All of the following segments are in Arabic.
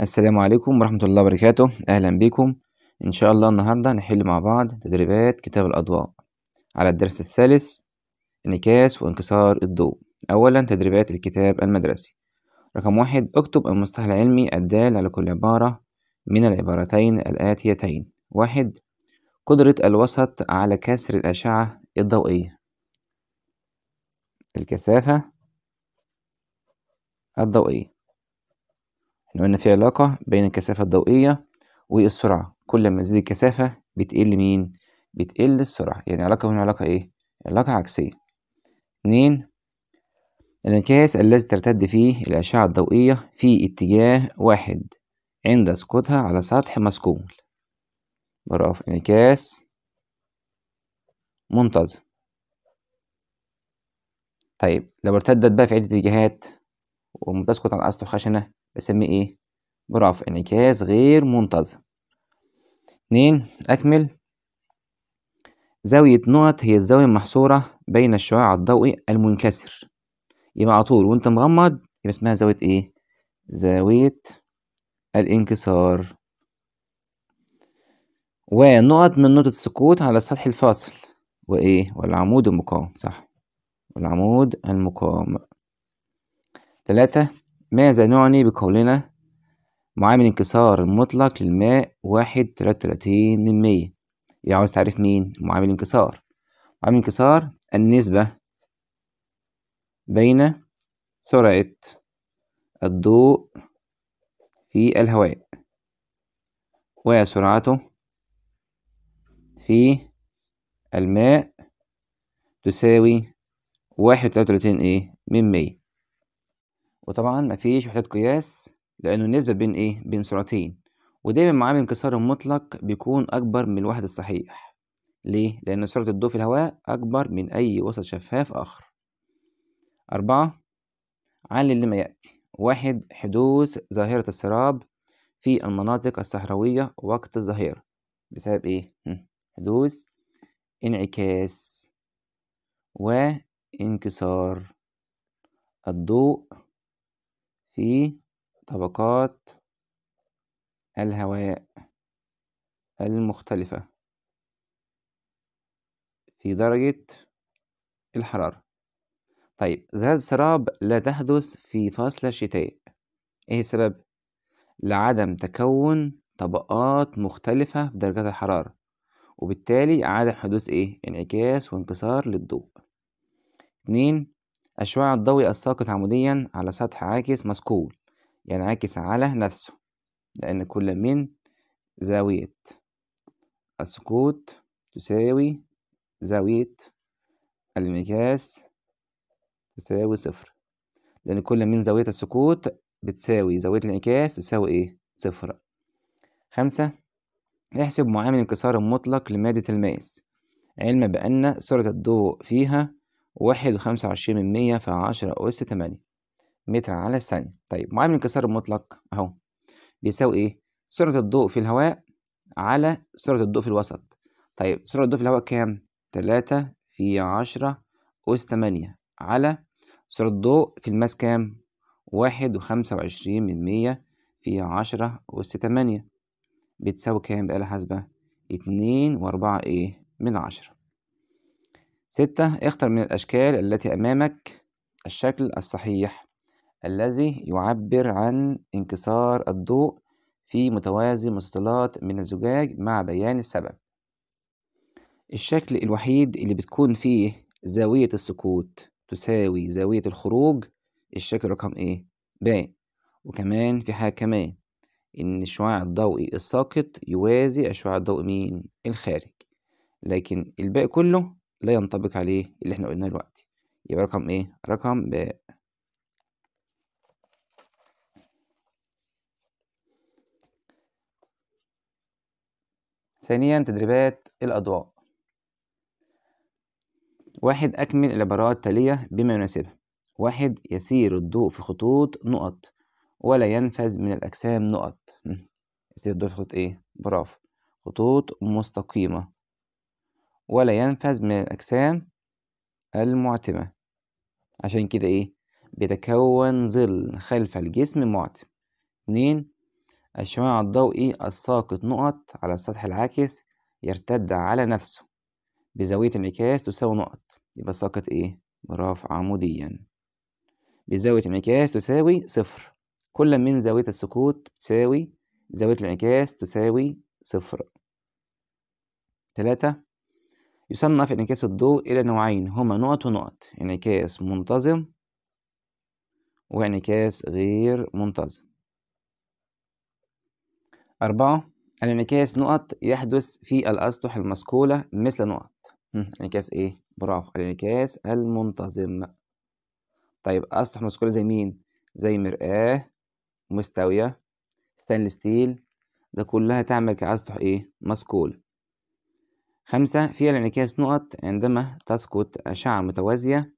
السلام عليكم ورحمة الله وبركاته أهلا بكم إن شاء الله النهاردة نحل مع بعض تدريبات كتاب الأضواء على الدرس الثالث انعكاس وانكسار الضوء أولا تدريبات الكتاب المدرسي رقم واحد اكتب المصطلح العلمي الدال على كل عبارة من العبارتين الآتيتين واحد قدرة الوسط على كسر الأشعة الضوئية الكثافة الضوئية احنا قلنا في علاقة بين الكثافة الضوئية والسرعة كل ما تزيد الكثافة بتقل مين؟ بتقل السرعة يعني علاقة هنا علاقة ايه؟ علاقة عكسية اتنين الانعكاس الذي ترتد فيه الأشعة الضوئية في اتجاه واحد عند سقوطها على سطح مسكول برافو انعكاس منتظم طيب لو ارتدت بقى في عدة اتجاهات وتسقط على أسطح خشنة بسميه ايه جراف انعكاس غير منتظم اتنين اكمل زاوية نقط هي الزاوية المحصورة بين الشعاع الضوئي المنكسر يبقى على طول وانت مغمض يبقى اسمها زاوية ايه زاوية الانكسار ونقط من نقطة السقوط على السطح الفاصل وإيه والعمود المقاوم صح والعمود المقاوم تلاتة ماذا نعني بقولنا معامل انكسار مطلق للماء واحد تلاتة وتلاتين من مية يعني عاوز تعرف مين معامل انكسار معامل انكسار النسبة بين سرعة الضوء في الهواء وسرعته في الماء تساوي واحد وتلاتة وتلاتين ايه من مية وطبعا مفيش وحدات قياس لأنه النسبة بين إيه؟ بين سرعتين ودايما معامل انكسار المطلق بيكون أكبر من الواحد الصحيح ليه؟ لأن سرعة الضوء في الهواء أكبر من أي وسط شفاف آخر أربعة علل لما يأتي واحد حدوث ظاهرة السراب في المناطق الصحراوية وقت الظهيرة بسبب إيه؟ حدوث انعكاس وانكسار الضوء في طبقات الهواء المختلفة في درجة الحرارة طيب زيادة سراب لا تحدث في فصل الشتاء ايه السبب؟ لعدم تكون طبقات مختلفة في درجات الحرارة وبالتالي عدم حدوث ايه؟ انعكاس وانكسار للضوء اتنين أشعاع الضوء الساقط عموديا على سطح عاكس مسكول يعني عاكس على نفسه لأن كل من زاوية السقوط تساوي زاوية الانعكاس تساوي صفر لأن كل من زاوية السقوط بتساوي زاوية الانعكاس تساوي إيه؟ صفر خمسة احسب معامل انكسار مطلق لمادة الماس علما بأن سرعة الضوء فيها واحد وخمسة وعشرين من مية في عشرة أس تمانية متر على الثانية طيب معامل الانكسار المطلق أهو بيساوي إيه؟ سرعة الضوء في الهواء على سرعة الضوء في الوسط طيب سرعة الضوء في الهواء كام؟ تلاتة في عشرة أس تمانية على سرعة الضوء في الماس كام؟ واحد وخمسة وعشرين من مية في عشرة أس تمانية بتساوي كام بقى حاسبة؟ اتنين وأربعة إيه من عشرة ستة اختر من الأشكال التي أمامك الشكل الصحيح الذي يعبر عن انكسار الضوء في متوازي مسطلات من الزجاج مع بيان السبب الشكل الوحيد اللي بتكون فيه زاوية السكوت تساوي زاوية الخروج الشكل رقم ايه باء وكمان في حاجة كمان إن الشعاع الضوئي الساقط يوازي الشعاع الضوئي مين الخارج لكن الباقي كله لا ينطبق عليه اللي احنا قلناه دلوقتي يبقى رقم ايه رقم ب ثانيا تدريبات الأضواء واحد أكمل العبارات التالية بما يناسبها واحد يسير الضوء في خطوط نقط ولا ينفذ من الأجسام نقط يسير الضوء في خطوط إيه؟ برافو خطوط مستقيمة ولا ينفذ من الأجسام المعتمة عشان كده إيه بيتكون ظل خلف الجسم المعتم اتنين الشعاع الضوئي إيه؟ الساقط نقط على السطح العاكس يرتد على نفسه بزاوية انعكاس تساوي نقط يبقى ساقط إيه رافع عموديا بزاوية انعكاس تساوي صفر كل من زاوية السقوط تساوي زاوية الانعكاس تساوي صفر تلاتة يصنف انعكاس الضوء إلى نوعين هما نقط ونقط انعكاس منتظم وانعكاس غير منتظم أربعة الانعكاس نقط يحدث في الأسطح المصقولة مثل نقط انعكاس إيه؟ برافو الانعكاس المنتظم طيب أسطح مصقولة زي مين؟ زي مرآة مستوية ستانلس ستيل ده كلها تعمل كأسطح إيه؟ مصقولة خمسة في الانعكاس نقط عندما تسقط أشعة متوازية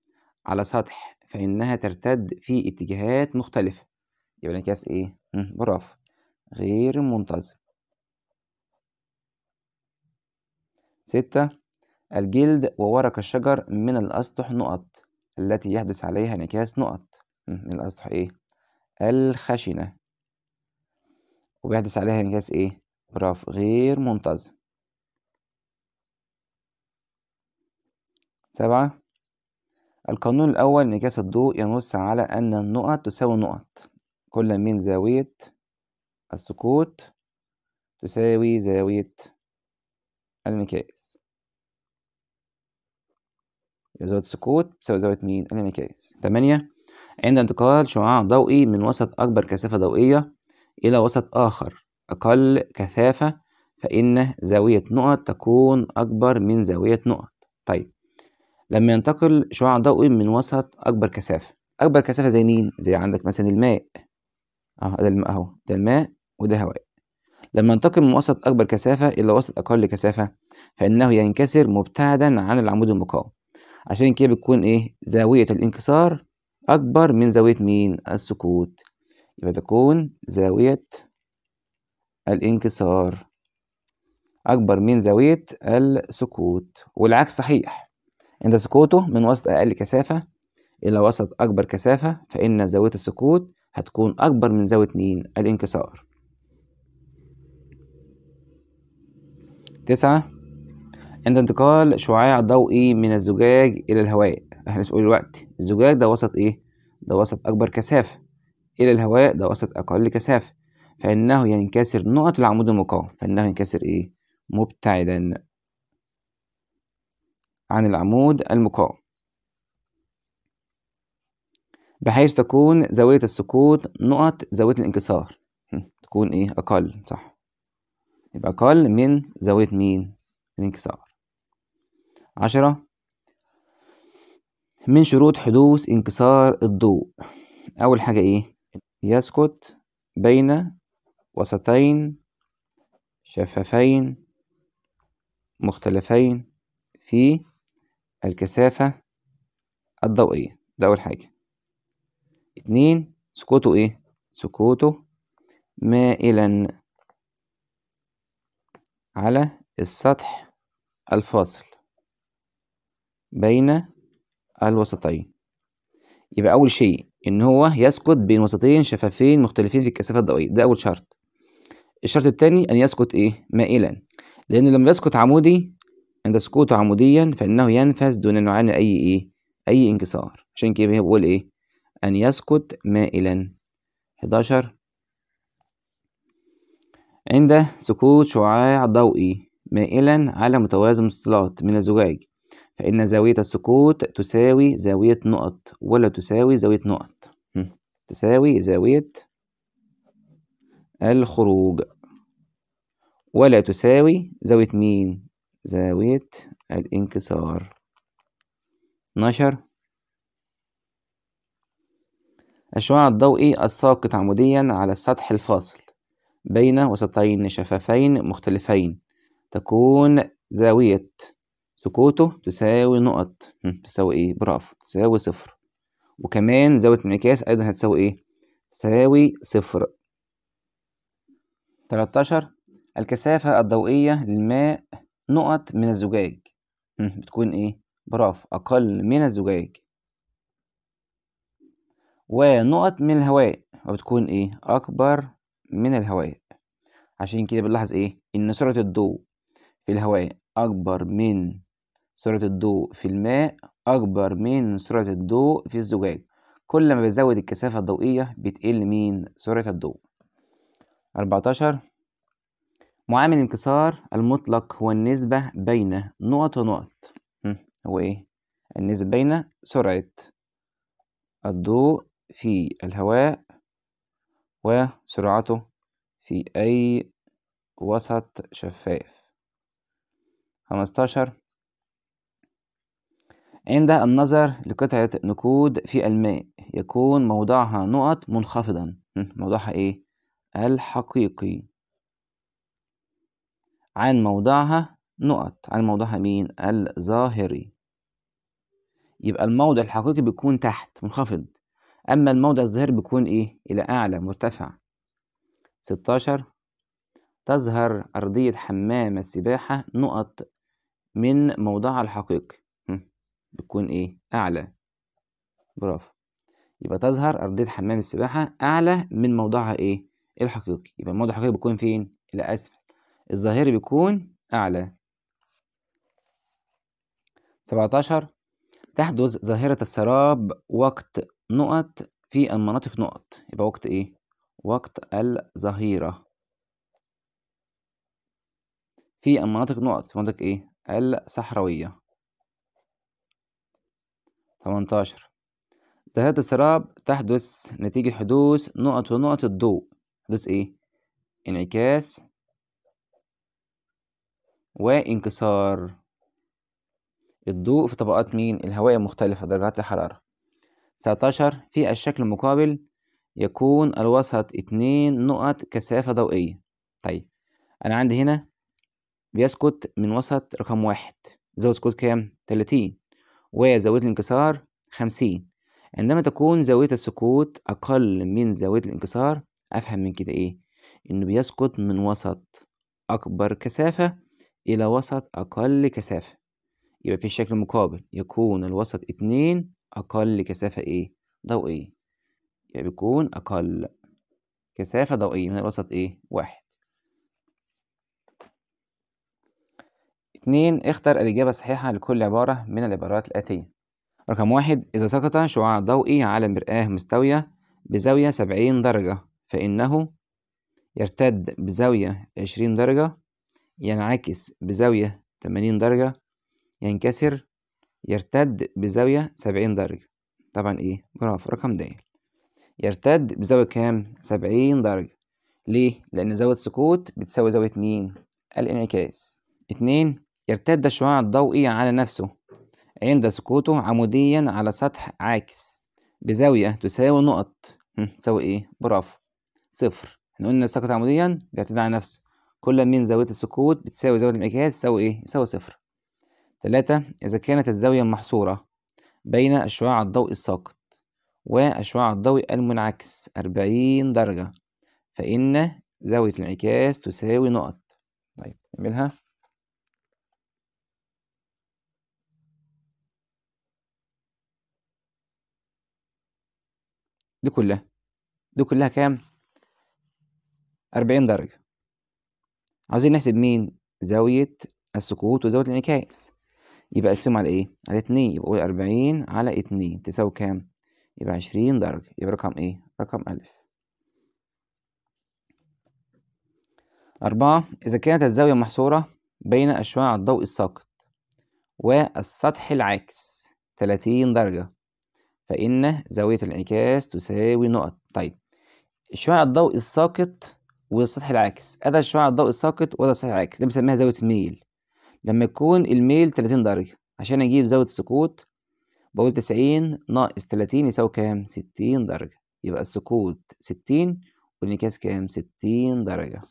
على سطح فإنها ترتد في اتجاهات مختلفة يبقى الانعكاس إيه؟ برافو غير منتظم ستة الجلد وورق الشجر من الأسطح نقط التي يحدث عليها انعكاس نقط من الأسطح إيه؟ الخشنة وبيحدث عليها انعكاس إيه؟ برافو غير منتظم سبعة القانون الأول انعكاس الضوء ينص على أن النقط تساوي نقط كل من زاوية السقوط تساوي زاوية الانعكاس زاوية السقوط تساوي زاوية مين؟ الانعكاس تمانية عند انتقال شعاع ضوئي من وسط أكبر كثافة ضوئية إلى وسط آخر أقل كثافة فإن زاوية نقط تكون أكبر من زاوية نقط طيب لما ينتقل شعاع ضوئي من وسط أكبر كثافة أكبر كثافة زي مين؟ زي عندك مثلا الماء أهو ده الماء أهو ده الماء وده هواء لما ينتقل من وسط أكبر كثافة إلى وسط أقل كثافة فإنه ينكسر مبتعدا عن العمود المقاوم عشان كده بتكون إيه زاوية الانكسار أكبر من زاوية مين السكوت يبقى تكون زاوية الانكسار أكبر من زاوية السكوت والعكس صحيح عند سقوطه من وسط أقل كثافة إلى وسط أكبر كثافة فإن زاوية السقوط هتكون أكبر من زاوية مين؟ الانكسار تسعة عند انتقال شعاع ضوئي من الزجاج إلى الهواء احنا بنقول دلوقتي الزجاج ده وسط إيه؟ ده وسط أكبر كثافة إلى الهواء ده وسط أقل كثافة فإنه ينكسر نقط العمود المقاوم فإنه ينكسر إيه؟ مبتعدا عن العمود المقاوم بحيث تكون زاوية السقوط نقط زاوية الانكسار تكون ايه أقل صح يبقى أقل من زاوية مين الانكسار عشرة من شروط حدوث انكسار الضوء أول حاجة ايه يسقط بين وسطين شفافين مختلفين في الكثافة الضوئية ده أول حاجة اتنين سكوته إيه؟ سكوته مائلا على السطح الفاصل بين الوسطين يبقى أول شيء إن هو يسكت بين وسطين شفافين مختلفين في الكثافة الضوئية ده أول شرط الشرط التاني أن يسكت إيه؟ مائلا لأن لما يسكت عمودي عند سقوطه عموديا فإنه ينفذ دون أن يعاني أي إيه؟ أي انكسار عشان كده بقول إيه؟ أن يسقط مائلا 11 عند سقوط شعاع ضوئي مائلا على متوازي مستطيلات من الزجاج فإن زاوية السقوط تساوي زاوية نقط ولا تساوي زاوية نقط تساوي زاوية الخروج ولا تساوي زاوية مين زاوية الانكسار اتناشر الشعاع الضوئي الساقط عموديا على السطح الفاصل بين وسطين شفافين مختلفين تكون زاوية سقوطه تساوي نقط تساوي ايه برافو تساوي صفر وكمان زاوية انعكاس أيضا هتساوي ايه تساوي صفر 13 الكثافة الضوئية للماء نقط من الزجاج بتكون إيه برافو أقل من الزجاج ونقط من الهواء وبتكون إيه أكبر من الهواء عشان كده بنلاحظ إيه إن سرعة الضوء في الهواء أكبر من سرعة الضوء في الماء أكبر من سرعة الضوء في الزجاج كل ما بتزود الكثافة الضوئية بتقل مين سرعة الضوء 14 معامل الانكسار المطلق هو النسبة بين نقط ونقط هو إيه؟ النسبة بين سرعة الضوء في الهواء وسرعته في أي وسط شفاف خمستاشر عند النظر لقطعة نقود في الماء يكون موضعها نقط منخفضا موضعها إيه؟ الحقيقي عن موضعها نقط عن موضعها مين الظاهري يبقى الموضع الحقيقي بيكون تحت منخفض أما الموضع الظاهري بيكون إيه إلى أعلى مرتفع 16 تظهر أرضية حمام السباحة نقط من موضعها الحقيقي بتكون إيه أعلى برافو يبقى تظهر أرضية حمام السباحة أعلى من موضعها إيه الحقيقي يبقى الموضع الحقيقي بيكون فين إلى أسفل الظاهري بيكون أعلى سبعتاشر تحدث ظاهرة السراب وقت نقط في المناطق نقط يبقى وقت إيه؟ وقت الظهيرة في المناطق نقط في مناطق إيه؟ الصحراوية تمنتاشر ظاهرة السراب تحدث نتيجة حدوث نقط ونقط الضوء حدوث إيه؟ انعكاس وانكسار الضوء في طبقات مين الهواء المختلفة درجات الحرارة 19 في الشكل المقابل يكون الوسط اتنين نقط كثافة ضوئية طيب أنا عندي هنا بيسكت من وسط رقم واحد زاوية سكوت كام؟ تلاتين وزاوية الانكسار خمسين عندما تكون زاوية السكوت أقل من زاوية الانكسار أفهم من كده إيه؟ إنه بيسكت من وسط أكبر كثافة إلى وسط أقل كثافة يبقى في الشكل المقابل يكون الوسط اتنين أقل كثافة إيه؟ ضوئية يبقى بيكون أقل كثافة ضوئية من الوسط إيه؟ واحد اتنين اختر الإجابة الصحيحة لكل عبارة من العبارات الآتية رقم واحد إذا سقط شعاع ضوئي على مرآة مستوية بزاوية سبعين درجة فإنه يرتد بزاوية عشرين درجة ينعكس بزاوية 80 درجة ينكسر يرتد بزاوية 70 درجة طبعا ايه برافو رقم دايل يرتد بزاوية كام 70 درجة ليه لأن زاوية سكوت بتساوي زاوية مين الانعكاس اتنين يرتد الشعاع الضوئي على نفسه عند سقوطه عموديا على سطح عاكس بزاوية تساوي نقط تساوي ايه برافو صفر احنا قلنا سقط عموديا بيعتمد على نفسه كل من زاوية السكوت بتساوي زاوية الانعكاس تساوي إيه؟ يساوي صفر. تلاتة إذا كانت الزاوية المحصورة بين أشعاع الضوء الساقط وأشعاع الضوء المنعكس أربعين درجة فإن زاوية الانعكاس تساوي نقط طيب نعملها دي كلها دي كلها كام؟ أربعين درجة عاوزين نحسب مين زاوية السقوط وزاوية الانعكاس يبقى قسمهم على إيه؟ على اتنين يبقى قول أربعين على اتنين تساوي كام؟ يبقى عشرين درجة يبقى رقم إيه؟ رقم ألف أربعة إذا كانت الزاوية محصورة بين أشعاع الضوء الساقط والسطح العاكس تلاتين درجة فإن زاوية الانعكاس تساوي نقط طيب إشعاع الضوء الساقط والسطح العاكس هذا الشعاع الضوئي الساقط وهذا السطح العاكس ده بنسميها زاوية ميل لما يكون الميل 30 درجة عشان أجيب زاوية السقوط بقول 90 ناقص 30 يساوي كام؟ 60 درجة يبقى السقوط 60 والانعكاس كام؟ 60 درجة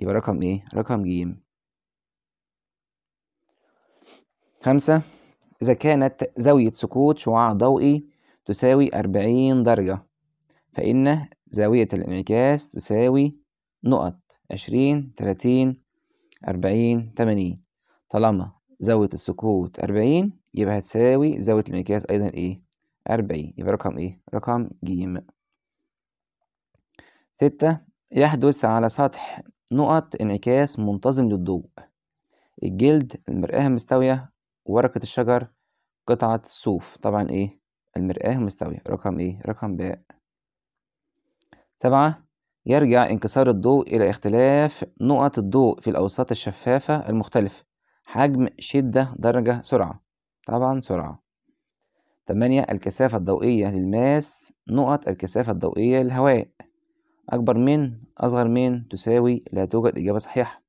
يبقى رقم إيه؟ رقم ج خمسة إذا كانت زاوية سقوط شعاع ضوئي تساوي 40 درجة فإن زاوية الانعكاس تساوي نقط عشرين تلاتين أربعين تمانين طالما زاوية السكوت أربعين يبقى هتساوي زاوية الانعكاس أيضا إيه أربعين يبقى رقم إيه رقم ج ستة يحدث على سطح نقط انعكاس منتظم للضوء الجلد المرآة مستوية ورقة الشجر قطعة الصوف طبعا إيه المرآة مستوية رقم إيه رقم باء سبعة يرجع انكسار الضوء إلى اختلاف نقط الضوء في الأوساط الشفافة المختلفة حجم شدة درجة سرعة طبعا سرعة تمانية الكثافة الضوئية للماس نقط الكثافة الضوئية للهواء أكبر من أصغر من تساوي لا توجد إجابة صحيحة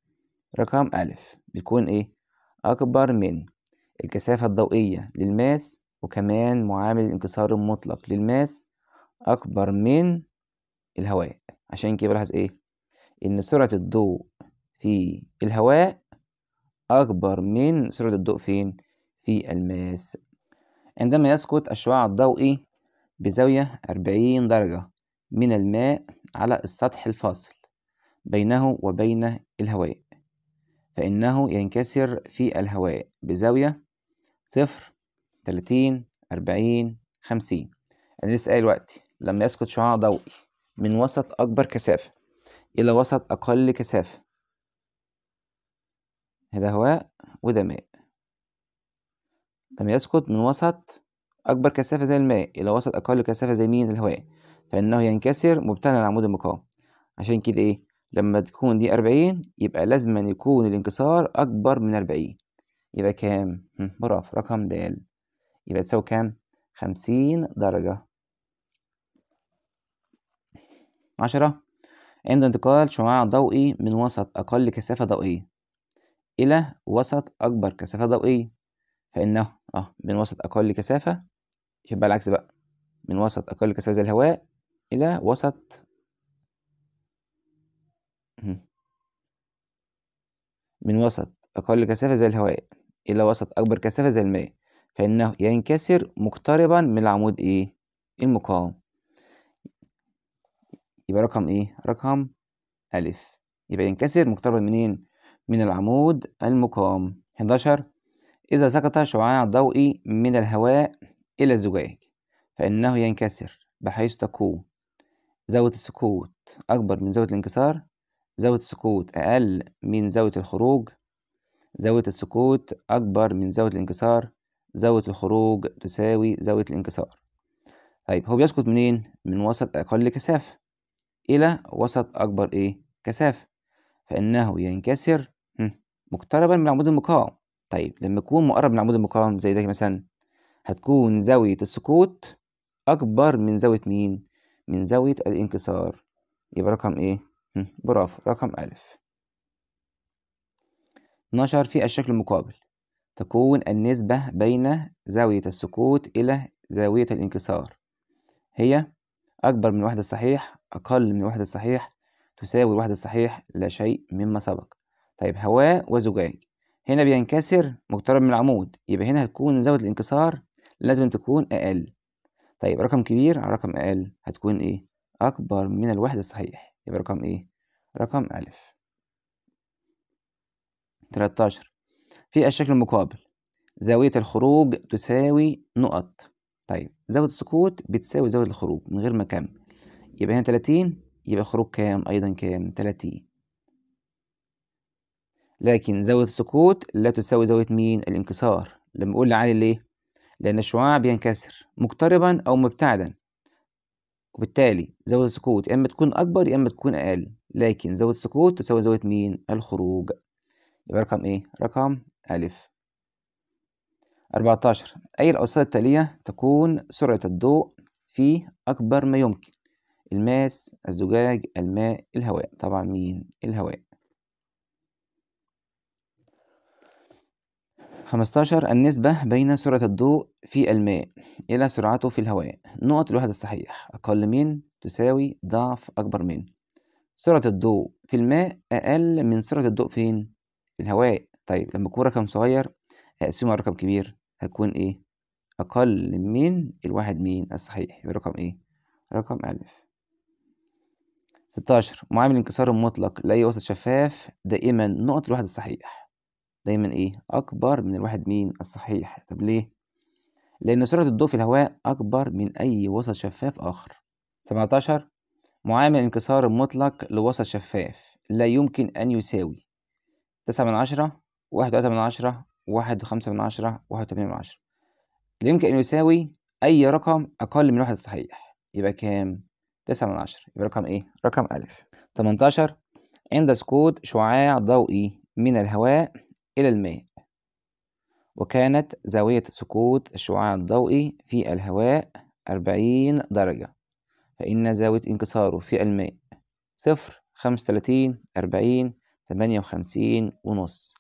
رقم ألف بيكون إيه أكبر من الكثافة الضوئية للماس وكمان معامل الانكسار المطلق للماس أكبر من الهواء عشان كده بلاحظ ايه ان سرعة الضوء في الهواء اكبر من سرعة الضوء فين في الماس عندما يسقط الشعاع الضوئي بزاوية 40 درجة من الماء على السطح الفاصل بينه وبين الهواء فإنه ينكسر في الهواء بزاوية صفر تلاتين أربعين خمسين أنا يعني لسه قايل دلوقتي لما يسقط شعاع ضوئي من وسط أكبر كثافة إلى وسط أقل كثافة هذا هواء وده ماء لما يسقط من وسط أكبر كثافة زي الماء إلى وسط أقل كثافة زي مين الهواء فإنه ينكسر مبتنى العمود المقاوم عشان كده إيه لما تكون دي أربعين يبقى لازم أن يكون الانكسار أكبر من أربعين يبقى كام؟ برافو رقم د يبقى تساوي كام؟ خمسين درجة عشرة عند انتقال شعاع ضوئي من وسط أقل كثافة ضوئية إلى وسط أكبر كثافة ضوئية فإنه أه من وسط أقل كثافة يبقى العكس بقى من وسط أقل كثافة زي الهواء إلى وسط من وسط أقل كثافة زي الهواء إلى وسط أكبر كثافة زي الماء فإنه ينكسر مقتربا من العمود إيه المقاوم يبقى رقم إيه؟ رقم ألف يبقى ينكسر مقترب منين؟ من العمود المقام 11 إذا سقط شعاع ضوئي من الهواء إلى الزجاج فإنه ينكسر بحيث تكون زاوية السقوط أكبر من زاوية الانكسار زاوية السقوط أقل من زاوية الخروج زاوية السقوط أكبر من زاوية الانكسار زاوية الخروج تساوي زاوية الانكسار طيب هو بيسقط منين؟ من وسط أقل كثافة إلى وسط أكبر إيه كثافة فإنه ينكسر مقتربا من العمود المقاوم طيب لما يكون مقرب من العمود المقاوم زي ده مثلا هتكون زاوية السقوط أكبر من زاوية مين؟ من زاوية الانكسار يبقى رقم إيه؟ برافو رقم ألف نشر في الشكل المقابل تكون النسبة بين زاوية السقوط إلى زاوية الانكسار هي أكبر من واحد الصحيح أقل من الوحدة الصحيح تساوي الوحدة الصحيح لا شيء مما سبق طيب هواء وزجاج هنا بينكسر مقترب من العمود يبقى هنا هتكون زاوية الانكسار لازم تكون أقل طيب رقم كبير على رقم أقل هتكون إيه؟ أكبر من الوحدة الصحيح يبقى رقم إيه؟ رقم ألف 13 في الشكل المقابل زاوية الخروج تساوي نقط طيب زاوية السكوت بتساوي زاوية الخروج من غير ما أكمل يبقى هنا 30 يبقى خروج كام أيضا كام 30 لكن زاوية السقوط لا تساوي زاوية مين الانكسار لما أقول لعلي ليه لأن الشعاع بينكسر مقتربا أو مبتعدا وبالتالي زاوية السقوط يا إما تكون أكبر يا إما تكون أقل لكن زاوية السقوط تساوي زاوية مين الخروج يبقى رقم إيه رقم ألف 14 أي الأوساط التالية تكون سرعة الضوء في أكبر ما يمكن الماس الزجاج الماء الهواء طبعا مين الهواء خمستاشر النسبة بين سرعة الضوء في الماء إلى سرعته في الهواء نقط الوحدة الصحيح أقل من تساوي ضعف أكبر من سرعة الضوء في الماء أقل من سرعة الضوء فين؟ في الهواء طيب لما يكون رقم صغير أقسمه على رقم كبير هتكون إيه؟ أقل من الواحد مين الصحيح يبقى رقم إيه؟ رقم ألف 16 معامل الانكسار المطلق لأي وسط شفاف دائما نقط الواحد الصحيح دايما ايه أكبر من الواحد مين الصحيح طب ليه؟ لأن سرعة الضوء في الهواء أكبر من أي وسط شفاف آخر 17 معامل الانكسار المطلق لوسط شفاف لا يمكن أن يساوي تسعة من عشرة واحد من عشرة واحد وخمسة من عشرة واحد من عشرة لا يمكن أن يساوي أي رقم أقل من واحد صحيح يبقى كام؟ تسعة من عشرة يبقى رقم إيه؟ رقم ألف تمنتاشر عند سقوط شعاع ضوئي من الهواء إلى الماء وكانت زاوية سقوط الشعاع الضوئي في الهواء أربعين درجة فإن زاوية انكساره في الماء صفر خمسة وتلاتين أربعين تمانية وخمسين ونص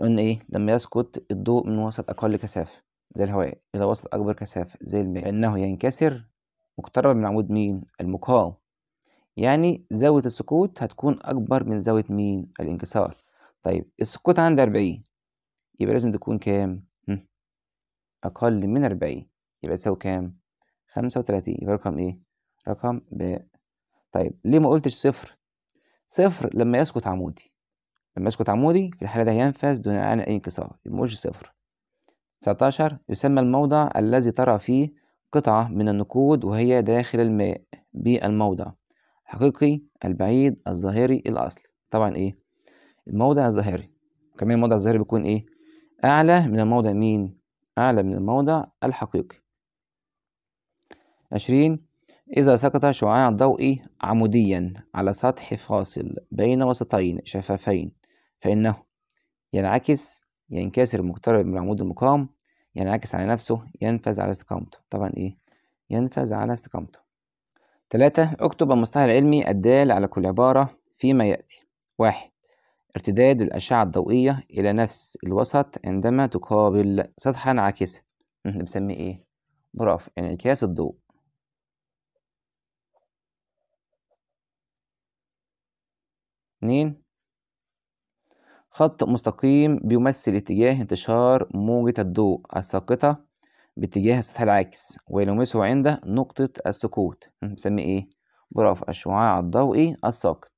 قلنا إيه لما يسقط الضوء من وسط أقل كثافة زي الهواء إلى وسط أكبر كثافة زي الماء فإنه ينكسر مقتربة من عمود مين؟ المقاوم يعني زاوية السقوط هتكون أكبر من زاوية مين؟ الانكسار طيب السقوط عند 40 يبقى لازم تكون كام؟ أقل من 40 يبقى تساوي كام؟ 35 يبقى رقم إيه؟ رقم ب طيب ليه ما قلتش صفر؟ صفر لما يسقط عمودي لما يسقط عمودي في الحالة ده ينفذ دون أي انكسار يبقى ما صفر 19 يسمى الموضع الذي ترى فيه قطعة من النقود وهي داخل الماء بالموضع الحقيقي البعيد الظاهري الأصل طبعا إيه الموضع الظاهري كمان الموضع الظاهري بيكون إيه أعلى من الموضع مين أعلى من الموضع الحقيقي عشرين إذا سقط شعاع ضوئي عموديا على سطح فاصل بين وسطين شفافين فإنه ينعكس ينكسر مقترب من العمود المقام ينعكس يعني على نفسه ينفذ على استقامته طبعا ايه ينفذ على استقامته تلاتة اكتب المصطلح العلمي الدال على كل عبارة فيما يأتي واحد ارتداد الأشعة الضوئية إلى نفس الوسط عندما تقابل سطحا عاكسا بنسميه ايه برافو يعني انعكاس الضوء اتنين خط مستقيم بيمثل اتجاه انتشار موجة الضوء الساقطة باتجاه السطح العاكس ويلمسه عند نقطة السقوط بنسميه ايه؟ برافو الشعاع الضوئي الساقط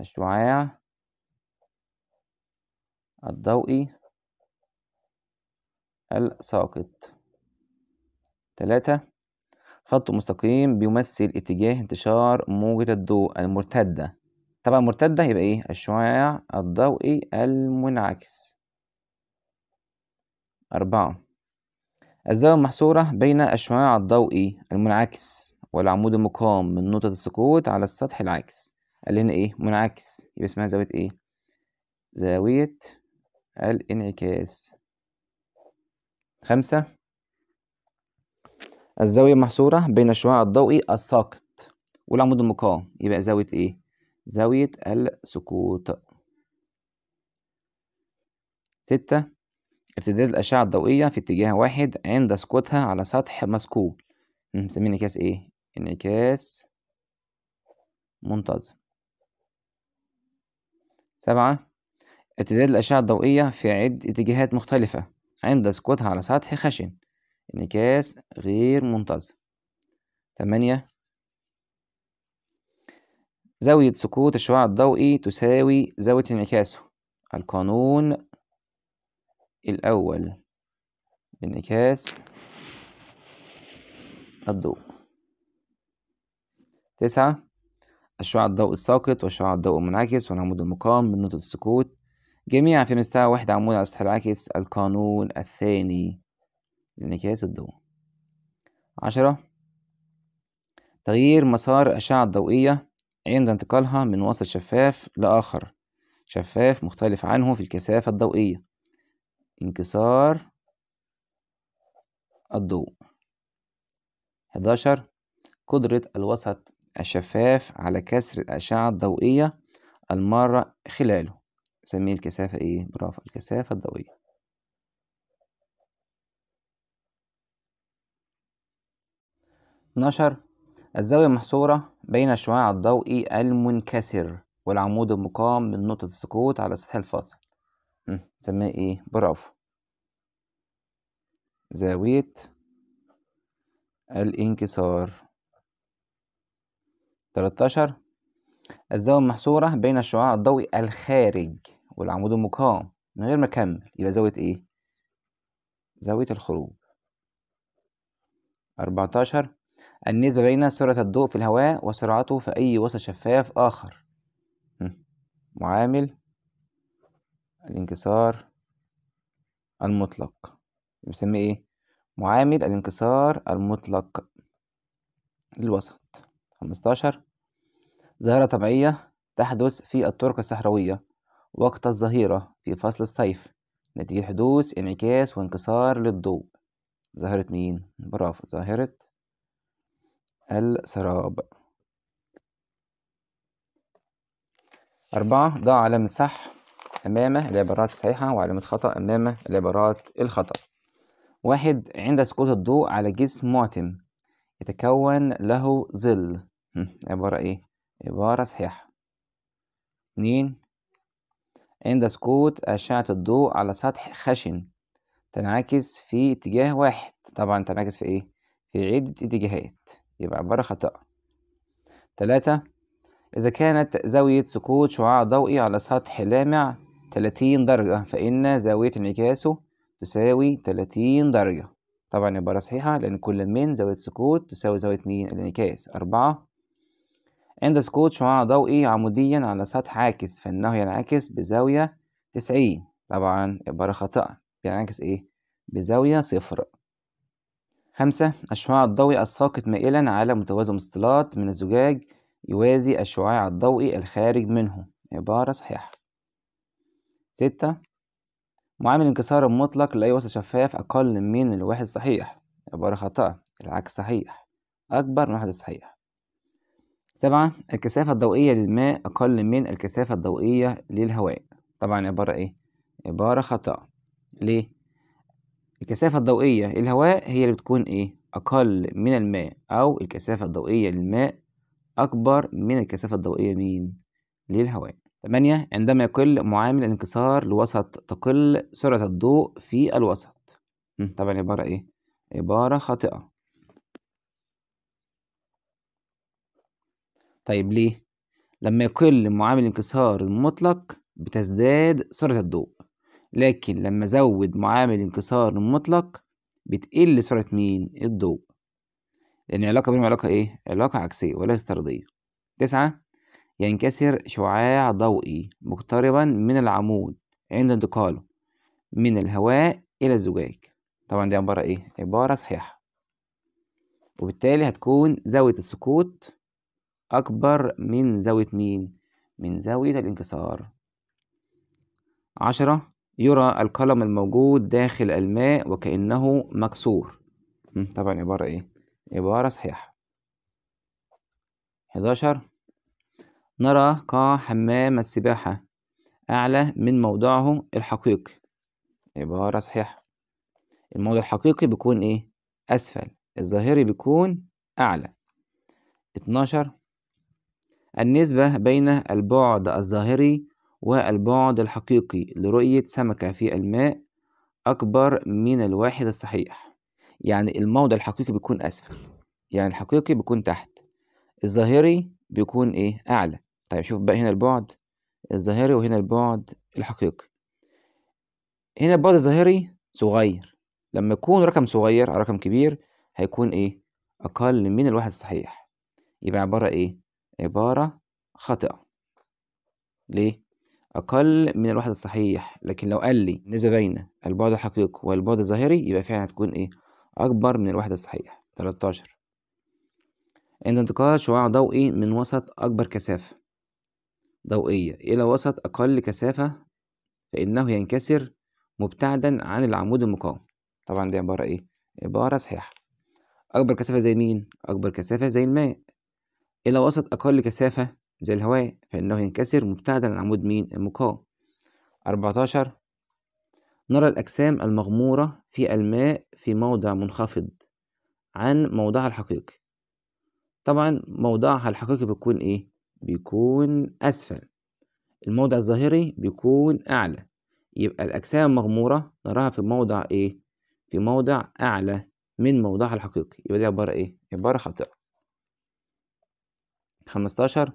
الشعاع الضوئي الساقط تلاتة خط مستقيم بيمثل اتجاه انتشار موجة الضوء المرتدة طبعا مرتدة يبقى ايه الشعاع الضوئي المنعكس أربعة الزاوية المحصورة بين الشعاع الضوئي المنعكس والعمود المقام من نقطة السقوط على السطح العاكس اللي هنا ايه منعكس يبقى اسمها زاوية ايه زاوية الانعكاس خمسة الزاوية المحصورة بين الشعاع الضوئي الساقط والعمود المقام يبقى زاوية ايه زاوية السكوت ستة ارتداد الأشعة الضوئية في اتجاه واحد عند سكوتها على سطح مسكوب نسميه انعكاس ايه؟ انعكاس منتظم سبعة ارتداد الأشعة الضوئية في عدة اتجاهات مختلفة عند سكوتها على سطح خشن انعكاس غير منتظم ثمانية زاوية سقوط الشعاع الضوئي تساوي زاوية انعكاسه القانون الأول لانعكاس الضوء تسعة الشعاع الضوء الساقط والشعاع الضوء المنعكس والعمود المقام من نقطة السقوط جميعا في مستوى واحد عمود على السطح العاكس القانون الثاني لانعكاس الضوء عشرة تغيير مسار الأشعة الضوئية عند انتقالها من وسط شفاف لآخر شفاف مختلف عنه في الكثافة الضوئية انكسار الضوء 11 قدرة الوسط الشفاف على كسر الأشعة الضوئية المارة خلاله نسميه الكثافة إيه؟ برافو الكثافة الضوئية نشر الزاوية محصورة بين الشعاع الضوئي المنكسر والعمود المقام من نقطة السقوط على سطح الفاصل نسميه ايه برافو زاوية الانكسار 13 الزاوية المحصورة بين الشعاع الضوئي الخارج والعمود المقام من غير ما أكمل يبقى زاوية إيه؟ زاوية الخروج 14 النسبة بين سرعة الضوء في الهواء وسرعته في أي وسط شفاف آخر معامل الانكسار المطلق بنسميه إيه؟ معامل الانكسار المطلق للوسط 15 ظاهرة طبيعية تحدث في الطرق الصحراوية وقت الظهيرة في فصل الصيف نتيجة حدوث انعكاس وانكسار للضوء ظاهرة مين؟ برافو ظاهرة السراب أربعة ضع علامة صح أمام العبارات الصحيحة وعلامة خطأ أمام العبارات الخطأ واحد عند سقوط الضوء على جسم معتم يتكون له ظل عبارة إيه؟ عبارة صحيحة اتنين عند سقوط أشعة الضوء على سطح خشن تنعكس في اتجاه واحد طبعا تنعكس في إيه؟ في عدة اتجاهات يبقى عبارة خطأ تلاتة إذا كانت زاوية سقوط شعاع ضوئي على سطح لامع تلاتين درجة فإن زاوية انعكاسه تساوي تلاتين درجة طبعا عبارة صحيحة لأن كل من زاوية سقوط تساوي زاوية مين الانعكاس أربعة عند سقوط شعاع ضوئي عموديا على سطح عاكس فإنه ينعكس بزاوية تسعين طبعا عبارة خطأ بينعكس إيه بزاوية صفر خمسة الشعاع الضوئي الساقط مائلا على متوازي مسطلات من الزجاج يوازي الشعاع الضوئي الخارج منه عبارة صحيحة ستة معامل انكسار المطلق لأي وسط شفاف أقل من الواحد صحيح عبارة خطأ العكس صحيح أكبر من واحد صحيح سبعة الكثافة الضوئية للماء أقل من الكثافة الضوئية للهواء طبعا عبارة إيه؟ عبارة خطأ ليه؟ الكثافة الضوئية للهواء هي اللي بتكون إيه أقل من الماء أو الكثافة الضوئية للماء أكبر من الكثافة الضوئية مين للهواء ثمانية عندما يقل معامل الانكسار لوسط تقل سرعة الضوء في الوسط طبعا عبارة إيه عبارة خاطئة طيب ليه لما يقل معامل الانكسار المطلق بتزداد سرعة الضوء لكن لما أزود معامل انكسار المطلق بتقل سرعة مين؟ الضوء لأن العلاقة بينهم علاقة إيه؟ علاقة عكسية وليست طردية تسعة ينكسر شعاع ضوئي مقتربا من العمود عند انتقاله من الهواء إلى الزجاج طبعا دي عبارة إيه؟ عبارة صحيحة وبالتالي هتكون زاوية السقوط أكبر من زاوية مين؟ من زاوية الانكسار عشرة يرى القلم الموجود داخل الماء وكأنه مكسور طبعا عبارة ايه عبارة صحيحة 11 نرى قاع حمام السباحة أعلى من موضعه الحقيقي عبارة صحيحة الموضع الحقيقي بيكون ايه أسفل الظاهري بيكون أعلى 12 النسبة بين البعد الظاهري والبعد الحقيقي لرؤية سمكة في الماء أكبر من الواحد الصحيح يعني الموضع الحقيقي بيكون أسفل يعني الحقيقي بيكون تحت الظاهري بيكون إيه أعلى طيب شوف بقى هنا البعد الظاهري وهنا البعد الحقيقي هنا البعد الظاهري صغير لما يكون رقم صغير أو رقم كبير هيكون إيه أقل من الواحد الصحيح يبقى عبارة إيه عبارة خاطئة ليه أقل من الواحد الصحيح لكن لو قال لي النسبة بين البعد الحقيقي والبعد الظاهري يبقى فعلا هتكون إيه أكبر من الواحد الصحيح 13 عند انتقال شعاع ضوئي من وسط أكبر كثافة ضوئية إلى إيه وسط أقل كثافة فإنه ينكسر مبتعدا عن العمود المقاوم طبعا دي عبارة إيه؟ عبارة صحيحة أكبر كثافة زي مين؟ أكبر كثافة زي الماء إلى إيه وسط أقل كثافة زي الهواء فإنه ينكسر مبتعدا عن عمود مين المقاوم 14 نرى الأجسام المغمورة في الماء في موضع منخفض عن موضعها الحقيقي طبعا موضعها الحقيقي بيكون إيه؟ بيكون أسفل الموضع الظاهري بيكون أعلى يبقى الأجسام المغمورة نراها في موضع إيه؟ في موضع أعلى من موضعها الحقيقي يبقى دي عبارة إيه؟ عبارة خاطئة 15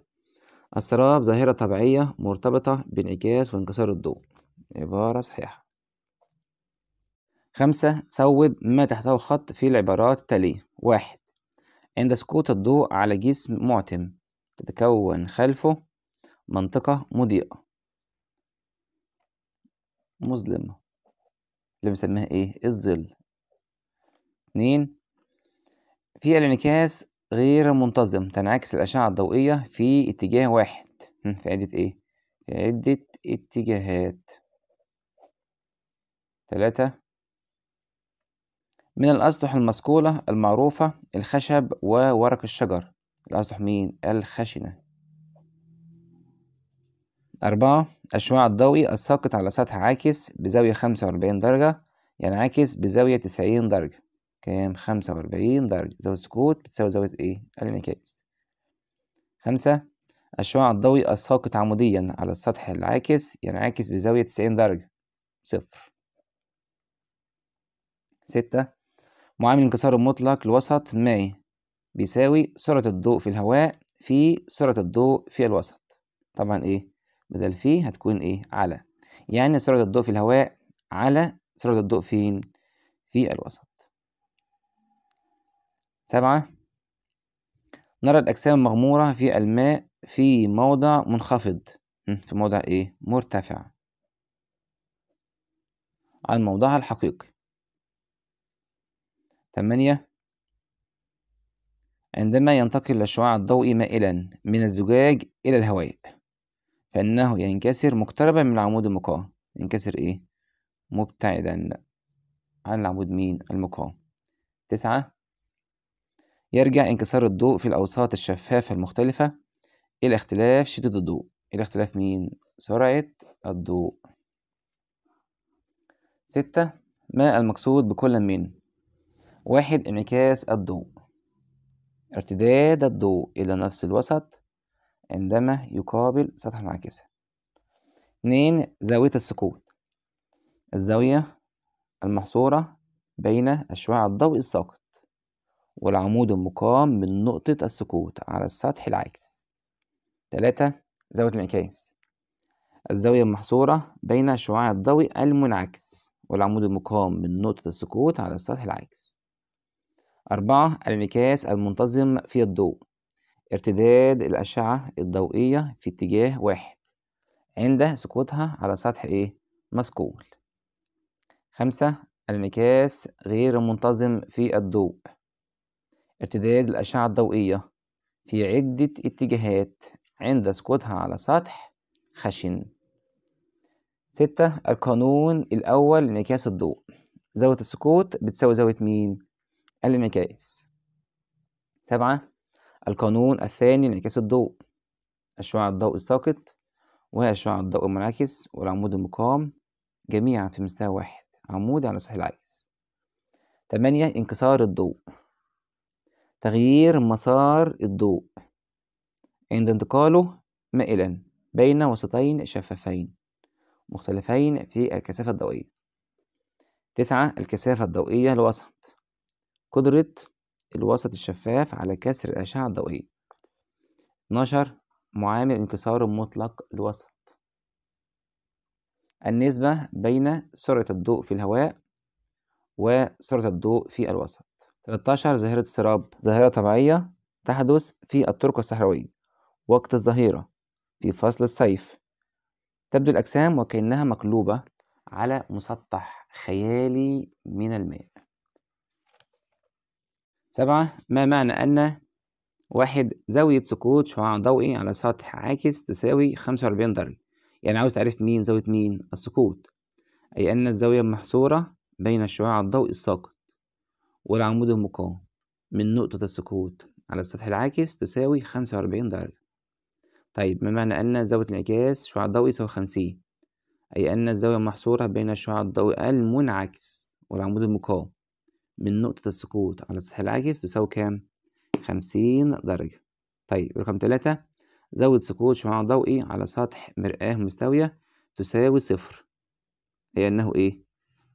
السراب ظاهرة طبيعية مرتبطة بانعكاس وانكسار الضوء عبارة صحيحة خمسة صوب ما تحته خط في العبارات التالية واحد عند سقوط الضوء على جسم معتم تتكون خلفه منطقة مضيئة مظلمة اللي بنسميها ايه الظل اتنين في الانعكاس غير منتظم تنعكس الأشعة الضوئية في اتجاه واحد في عدة إيه؟ في عدة اتجاهات ثلاثة من الأسطح المصقولة المعروفة الخشب وورق الشجر الأسطح مين؟ الخشنة أربعة الشعاع الضوئي الساقط على سطح عاكس بزاوية خمسة وأربعين درجة ينعكس يعني بزاوية تسعين درجة كام خمسة وأربعين درجة زاوية السكوت بتساوي زاوية إيه الانعكاس خمسة الشعاع الضوئي الساقط عموديا على السطح العاكس ينعكس بزاوية تسعين درجة صفر ستة معامل الانكسار المطلق الوسط ماي بيساوي سرعة الضوء في الهواء في سرعة الضوء في الوسط طبعا إيه بدل في هتكون إيه على يعني سرعة الضوء في الهواء على سرعة الضوء فين في الوسط سبعة نرى الأجسام المغمورة في الماء في موضع منخفض في موضع إيه؟ مرتفع عن موضعها الحقيقي تمانية عندما ينتقل الشعاع الضوئي مائلا من الزجاج إلى الهواء فإنه ينكسر مقتربا من العمود المقاوم ينكسر إيه؟ مبتعدا عن العمود مين؟ المقاوم تسعة يرجع انكسار الضوء في الأوساط الشفافة المختلفة إلى اختلاف شدة الضوء الاختلاف مين؟ سرعة الضوء ستة ما المقصود بكل من واحد انعكاس الضوء ارتداد الضوء إلى نفس الوسط عندما يقابل سطح المعكسة اتنين زاوية السقوط الزاوية المحصورة بين أشعاع الضوء الساقط والعمود المقام من نقطة السقوط على السطح العاكس. تلاتة زاوية الانعكاس الزاوية المحصورة بين شعاع الضوء المنعكس والعمود المقام من نقطة السقوط على السطح العاكس. أربعة الانعكاس المنتظم في الضوء ارتداد الأشعة الضوئية في اتجاه واحد عند سقوطها على سطح إيه؟ مسقول. خمسة الانعكاس غير منتظم في الضوء ارتداد الأشعة الضوئية في عدة اتجاهات عند سقوطها على سطح خشن ستة القانون الأول لانعكاس الضوء زاوية السقوط بتساوي زاوية مين؟ الانعكاس سبعة القانون الثاني لانعكاس الضوء أشعة الضوء الساقط وهي أشعة الضوء المنعكس والعمود المقام جميعا في مستوى واحد عمود على سطح العكس. تمانية انكسار الضوء تغيير مسار الضوء عند انتقاله مائلا بين وسطين شفافين مختلفين في الكثافة الضوئية تسعة الكثافة الضوئية الوسط قدرة الوسط الشفاف على كسر الأشعة الضوئية اتناشر معامل انكسار مطلق الوسط النسبة بين سرعة الضوء في الهواء وسرعة الضوء في الوسط 13 ظاهرة السراب ظاهرة طبيعية تحدث في الطرق الصحراوية وقت الظهيرة في فصل الصيف تبدو الأجسام وكأنها مقلوبة على مسطح خيالي من الماء سبعة ما معنى أن واحد زاوية سقوط شعاع ضوئي على سطح عاكس تساوي خمسة وأربعين درجة يعني عاوز تعرف مين زاوية مين السقوط أي أن الزاوية محصورة بين الشعاع الضوئي الساقط والعمود المقاوم من نقطة السقوط على السطح العاكس تساوي خمسة وأربعين درجة طيب ما معنى أن زاوية انعكاس شعاع الضوء يساوي خمسين أي أن الزاوية المحصورة بين شعاع الضوء المنعكس والعمود المقاوم من نقطة السقوط على السطح العاكس تساوي كام؟ خمسين درجة طيب رقم تلاتة زاوية سقوط شعاع ضوئي على سطح مرآة مستوية تساوي صفر أي أنه إيه؟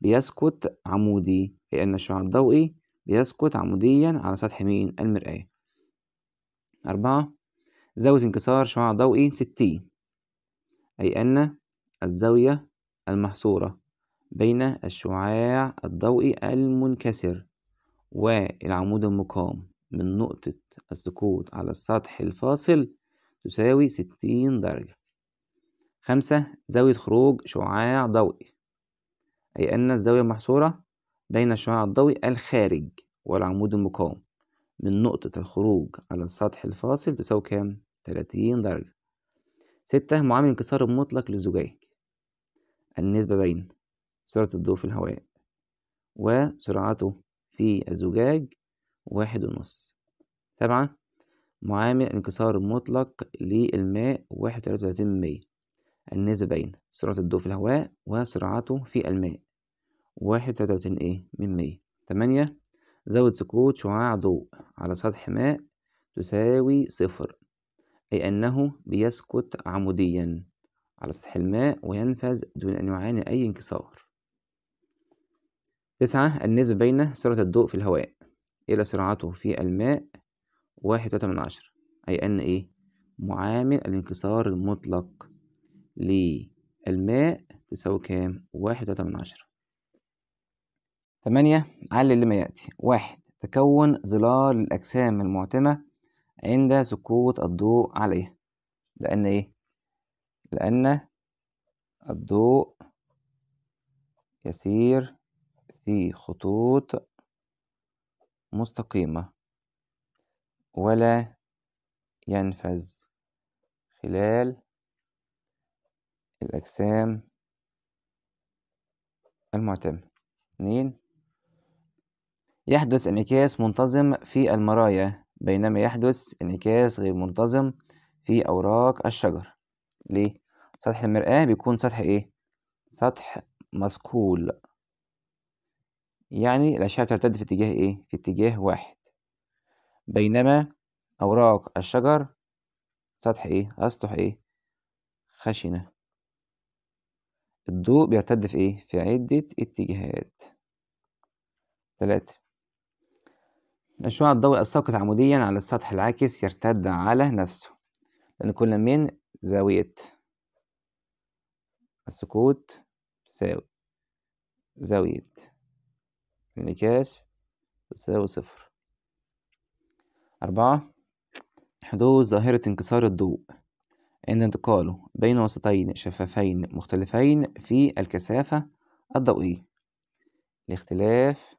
بيسقط عمودي لأن الشعاع الضوئي بيسقط عموديا على سطح مين المرآة أربعة زاوية انكسار شعاع ضوئي ستين أي أن الزاوية المحصورة بين الشعاع الضوئي المنكسر والعمود المقام من نقطة السقوط على السطح الفاصل تساوي ستين درجة خمسة زاوية خروج شعاع ضوئي أي أن الزاوية المحصورة بين الشعاع الضوئي الخارج والعمود المقاوم من نقطة الخروج على السطح الفاصل تساوي كام؟ 30 درجة ستة معامل انكسار المطلق للزجاج النسبة بين سرعة الضوء في الهواء وسرعته في الزجاج واحد ونص سبعة معامل انكسار المطلق للماء واحد وتلاتة وتلاتين مية النسبة بين سرعة الضوء في الهواء وسرعته في الماء واحد وتلاتة وتلاتين إيه من مية تمانية زود سكوت شعاع ضوء على سطح ماء تساوي صفر أي أنه بيسكت عموديا على سطح الماء وينفذ دون أن يعاني أي انكسار تسعة النسبة بين سرعة الضوء في الهواء إلى سرعته في الماء واحد وتلاتة من عشرة أي أن إيه معامل الانكسار المطلق للماء تساوي كام واحد وتلاتة من عشرة تمانية علل لما يأتي واحد تكون ظلال الأجسام المعتمة عند سقوط الضوء عليها لأن إيه؟ لأن الضوء يسير في خطوط مستقيمة ولا ينفذ خلال الأجسام المعتمة اتنين يحدث انعكاس منتظم في المرايا بينما يحدث انعكاس غير منتظم في أوراق الشجر ليه؟ سطح المرآة بيكون سطح إيه؟ سطح مسكول يعني الأشعة بترتد في اتجاه إيه؟ في اتجاه واحد بينما أوراق الشجر سطح إيه؟ أسطح إيه؟ خشنة الضوء بيرتد في إيه؟ في عدة اتجاهات تلاتة الشعاع الضوئي الساقط عموديا على السطح العاكس يرتد على نفسه لأن كل من زاوية السقوط تساوي زاوية الانعكاس تساوي صفر أربعة حدوث ظاهرة انكسار الضوء عند انتقاله بين وسطين شفافين مختلفين في الكثافة الضوئية لاختلاف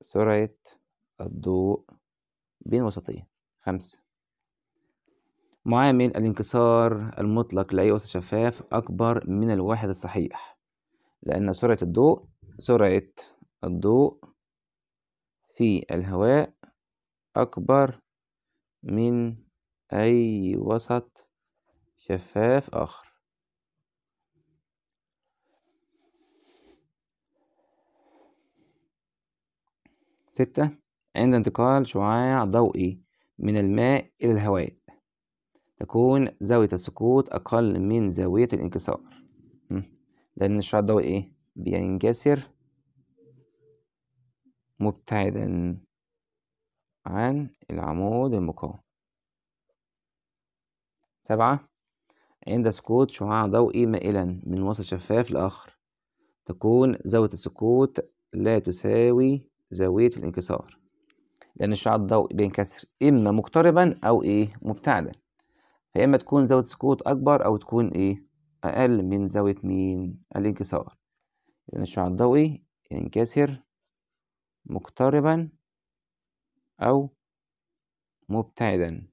سرعة الضوء بين وسطين خمسة معامل الانكسار المطلق لأي وسط شفاف أكبر من الواحد الصحيح لأن سرعة الضوء سرعة الضوء في الهواء أكبر من أي وسط شفاف آخر ستة عند انتقال شعاع ضوئي من الماء إلى الهواء تكون زاوية السقوط أقل من زاوية الانكسار لأن الشعاع الضوئي إيه؟ بينكسر مبتعدا عن العمود المقاوم سبعة عند سقوط شعاع ضوئي مائلا من وسط شفاف لآخر تكون زاوية السقوط لا تساوي زاوية الانكسار لأن الشعاع الضوئي بينكسر إما مقتربا أو إيه مبتعدا فيا إما تكون زاوية سقوط أكبر أو تكون إيه أقل من زاوية مين الانكسار لأن الشعاع الضوئي ينكسر مقتربا أو مبتعدا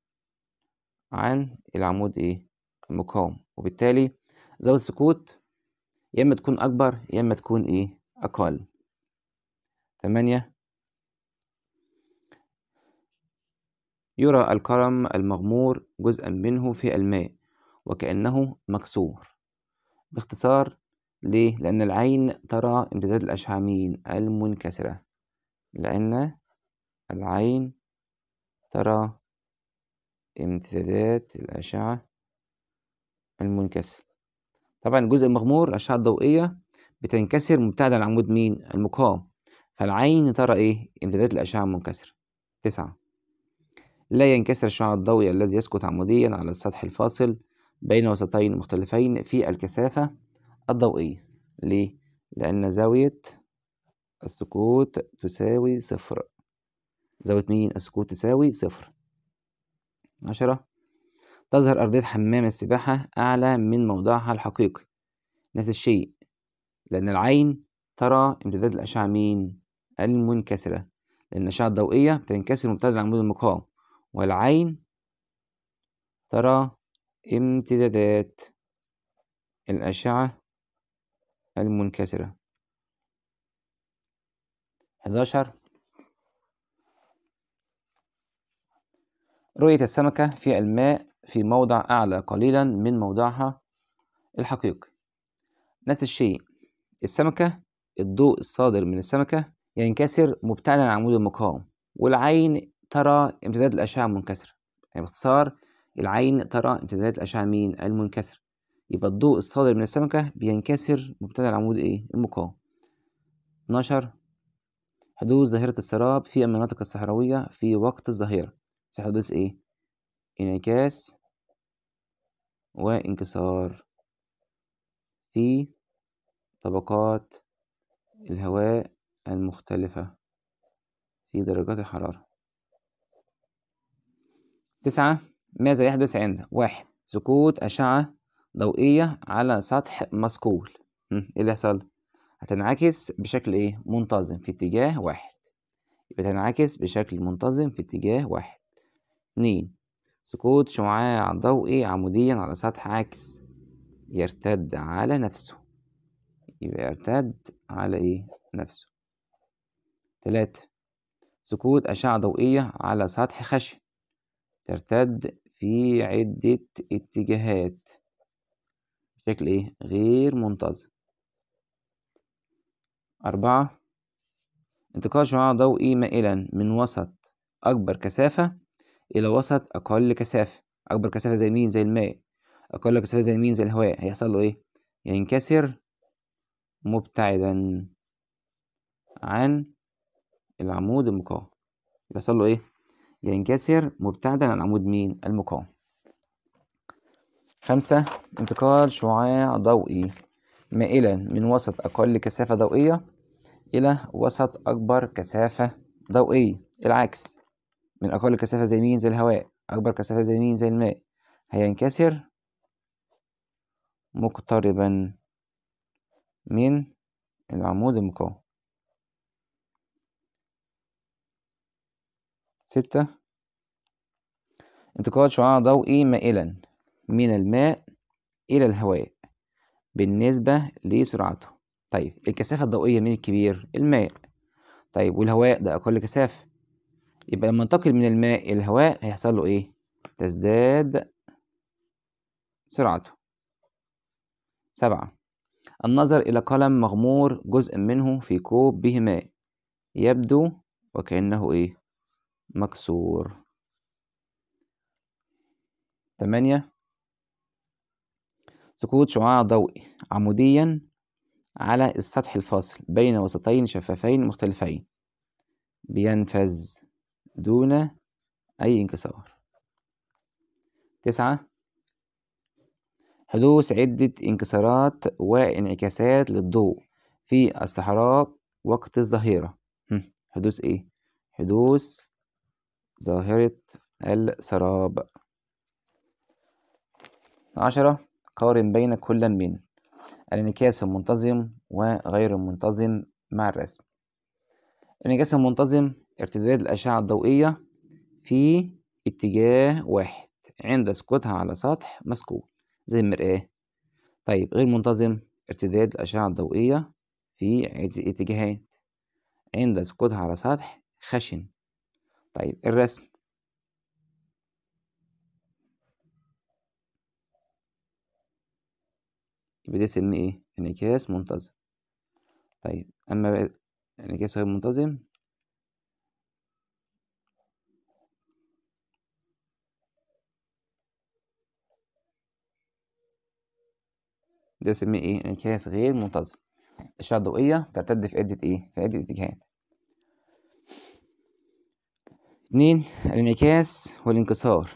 عن العمود إيه المقاوم وبالتالي زاوية السقوط يا إما تكون أكبر يا إما تكون إيه أقل ثمانية يرى الكرم المغمور جزءا منه في الماء وكأنه مكسور باختصار ليه؟ لأن العين ترى امتداد الأشعمين المنكسرة لأن العين ترى امتدادات الأشعة المنكسرة طبعا الجزء المغمور الأشعة الضوئية بتنكسر مبتعد عن عمود مين؟ المقام فالعين ترى إيه؟ امتداد الأشعة المنكسرة تسعة لا ينكسر الشعاع الضوئي الذي يسقط عموديا على السطح الفاصل بين وسطين مختلفين في الكثافة الضوئية ليه؟ لأن زاوية السقوط تساوي صفر زاوية مين السقوط تساوي صفر عشرة تظهر أرضية حمام السباحة أعلى من موضعها الحقيقي نفس الشيء لأن العين ترى امتداد الأشعة مين المنكسرة لأن الأشعة الضوئية بتنكسر مبتعد عن عمود المقاوم والعين ترى امتدادات الأشعة المنكسرة 11 رؤية السمكة في الماء في موضع أعلى قليلا من موضعها الحقيقي نفس الشيء السمكة الضوء الصادر من السمكة ينكسر مبتعدا عن العمود المقاوم والعين ترى امتداد الأشعة المنكسرة يعني باختصار العين ترى امتداد الأشعة مين المنكسر يبقى الضوء الصادر من السمكة بينكسر مبتعدا عن العمود ايه المقاوم 12 حدوث ظاهرة السراب في المناطق الصحراوية في وقت الظهيرة سيحدث ايه انعكاس وانكسار في طبقات الهواء المختلفة في درجات الحرارة تسعة ماذا يحدث عند واحد سقوط أشعة ضوئية على سطح مسكول إيه اللي يحصل؟ هتنعكس بشكل إيه؟ منتظم في اتجاه واحد يبقى تنعكس بشكل منتظم في اتجاه واحد اتنين سقوط شعاع ضوئي عموديا على سطح عاكس يرتد على نفسه يبقى يرتد على إيه؟ نفسه تلاتة سقوط أشعة ضوئية على سطح خشن ترتد في عدة اتجاهات بشكل إيه غير منتظم أربعة انتقال شعاع ضوئي مائلا من وسط أكبر كثافة إلى وسط أقل كثافة أكبر كثافة زي مين زي الماء أقل كثافة زي مين زي الهواء هيحصل له إيه ينكسر مبتعدا عن العمود المقاوم يحصل له ايه ينكسر مبتعدا عن عمود مين المقاوم خمسة انتقال شعاع ضوئي مائلا من وسط أقل كثافة ضوئية إلى وسط أكبر كثافة ضوئية العكس من أقل كثافة زي مين زي الهواء أكبر كثافة زي مين زي الماء هينكسر مقتربا من العمود المقاوم ستة انتقال شعاع ضوئي مائلا من الماء إلى الهواء بالنسبة لسرعته طيب الكثافة الضوئية من الكبير الماء طيب والهواء ده أقل كثافة يبقى لما انتقل من الماء إلى الهواء هيحصل له إيه؟ تزداد سرعته سبعة النظر إلى قلم مغمور جزء منه في كوب به ماء يبدو وكأنه إيه؟ مكسور تمانية سقوط شعاع ضوئي عموديا على السطح الفاصل بين وسطين شفافين مختلفين بينفذ دون أي انكسار تسعة حدوث عدة انكسارات وانعكاسات للضوء في الصحراء وقت الظهيرة حدوث ايه؟ حدوث ظاهرة السراب عشرة قارن بين كل من الانعكاس المنتظم وغير المنتظم مع الرسم الانعكاس المنتظم ارتداد الأشعة الضوئية في اتجاه واحد عند سقوطها على سطح مسكون زي المرآة طيب غير منتظم ارتداد الأشعة الضوئية في اتجاهات عند سقوطها على سطح خشن طيب الرسم يبقى ده ايه انعكاس منتظم طيب اما انعكاس غير منتظم ده سميه ايه انعكاس غير منتظم الأشعة الضوئية بترتد في عدة ايه في عدة اتجاهات اتنين الانعكاس والانكسار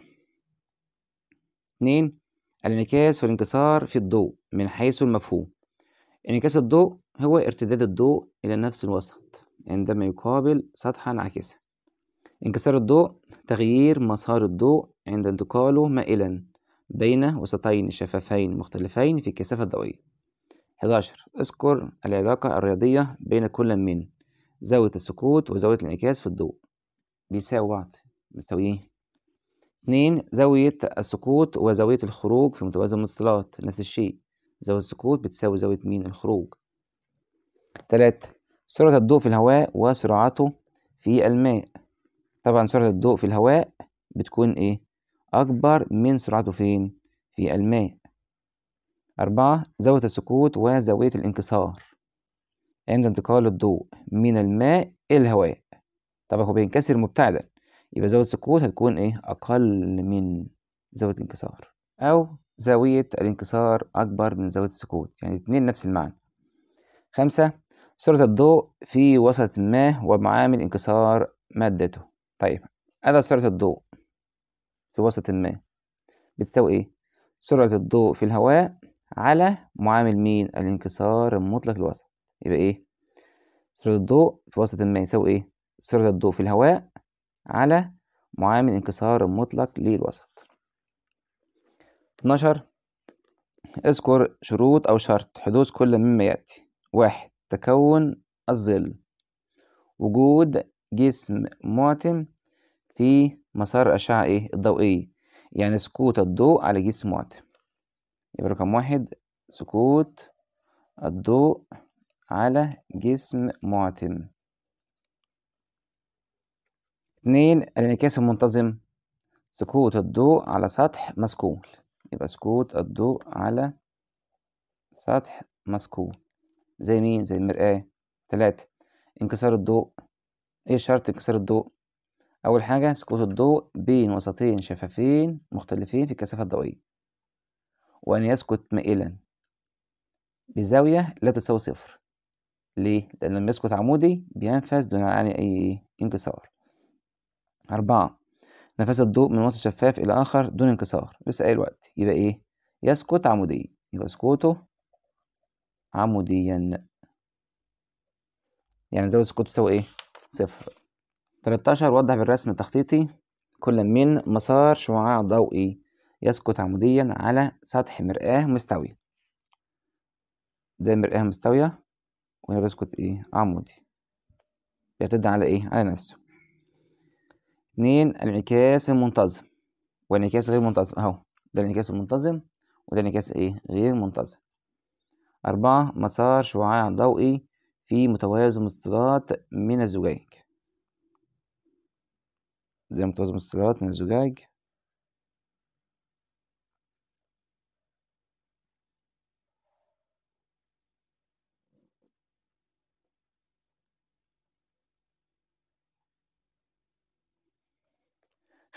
اتنين الانعكاس والانكسار في الضوء من حيث المفهوم انعكاس الضوء هو ارتداد الضوء إلى نفس الوسط عندما يقابل سطحا عاكسا انكسار الضوء تغيير مسار الضوء عند انتقاله مائلا بين وسطين شفافين مختلفين في الكثافة الضوئية 11 اذكر العلاقة الرياضية بين كل من زاوية السكوت وزاوية الانعكاس في الضوء بيساوي بعض ايه اتنين زاوية السقوط وزاوية الخروج في متوازن المتصلات نفس الشيء زاوية السقوط بتساوي زاوية مين الخروج تلاتة سرعة الضوء في الهواء وسرعته في الماء طبعا سرعة الضوء في الهواء بتكون ايه أكبر من سرعته فين في الماء أربعة زاوية السقوط وزاوية الانكسار عند انتقال الضوء من الماء إلى الهواء طبعا هو بينكسر مبتعدا يبقى زاوية السقوط هتكون إيه أقل من زاوية الانكسار أو زاوية الانكسار أكبر من زاوية السقوط يعني الاتنين نفس المعنى خمسة سرعة الضوء في وسط ما ومعامل انكسار مادته طيب أدى سرعة الضوء في وسط ما بتساوي إيه؟ سرعة الضوء في الهواء على معامل مين؟ الانكسار المطلق الوسط يبقى إيه؟ سرعة الضوء في وسط ما يساوي إيه؟ سرعة الضوء في الهواء على معامل انكسار المطلق للوسط 12 اذكر شروط أو شرط حدوث كل مما يأتي واحد تكون الظل وجود جسم معتم في مسار الأشعة إيه؟ الضوئية يعني سكوت الضوء على جسم معتم يبقى رقم واحد سكوت الضوء على جسم معتم اتنين الانعكاس المنتظم سكوت الضوء على سطح مسكول يبقى سكوت الضوء على سطح مسكول زي مين زي المرآة تلاتة انكسار الضوء ايه شرط انكسار الضوء اول حاجة سكوت الضوء بين وسطين شفافين مختلفين في الكثافة الضوئية وان يسكت مائلا بزاوية لا تساوي صفر ليه لان لما يسكت عمودي بينفذ دون اي انكسار أربعة نفس الضوء من وسط شفاف إلى آخر دون انكسار لسه قايل وقت يبقى إيه يسكت عموديا يبقى سكوته عموديا يعني زود سكوت تساوي إيه صفر 13 وضح بالرسم التخطيطي كل من مسار شعاع ضوئي يسكت عموديا على سطح مرآة مستوية ده مرآة مستوية وهنا بسقط ايه عمودي يرتد على ايه على نفسه اتنين انعكاس المنتظم وانعكاس غير منتظم اهو ده الانعكاس المنتظم وده انعكاس ايه غير منتظم أربعة مسار شعاع ضوئي في متوازي مستطيلات من الزجاج زي متوازي مستطيلات من الزجاج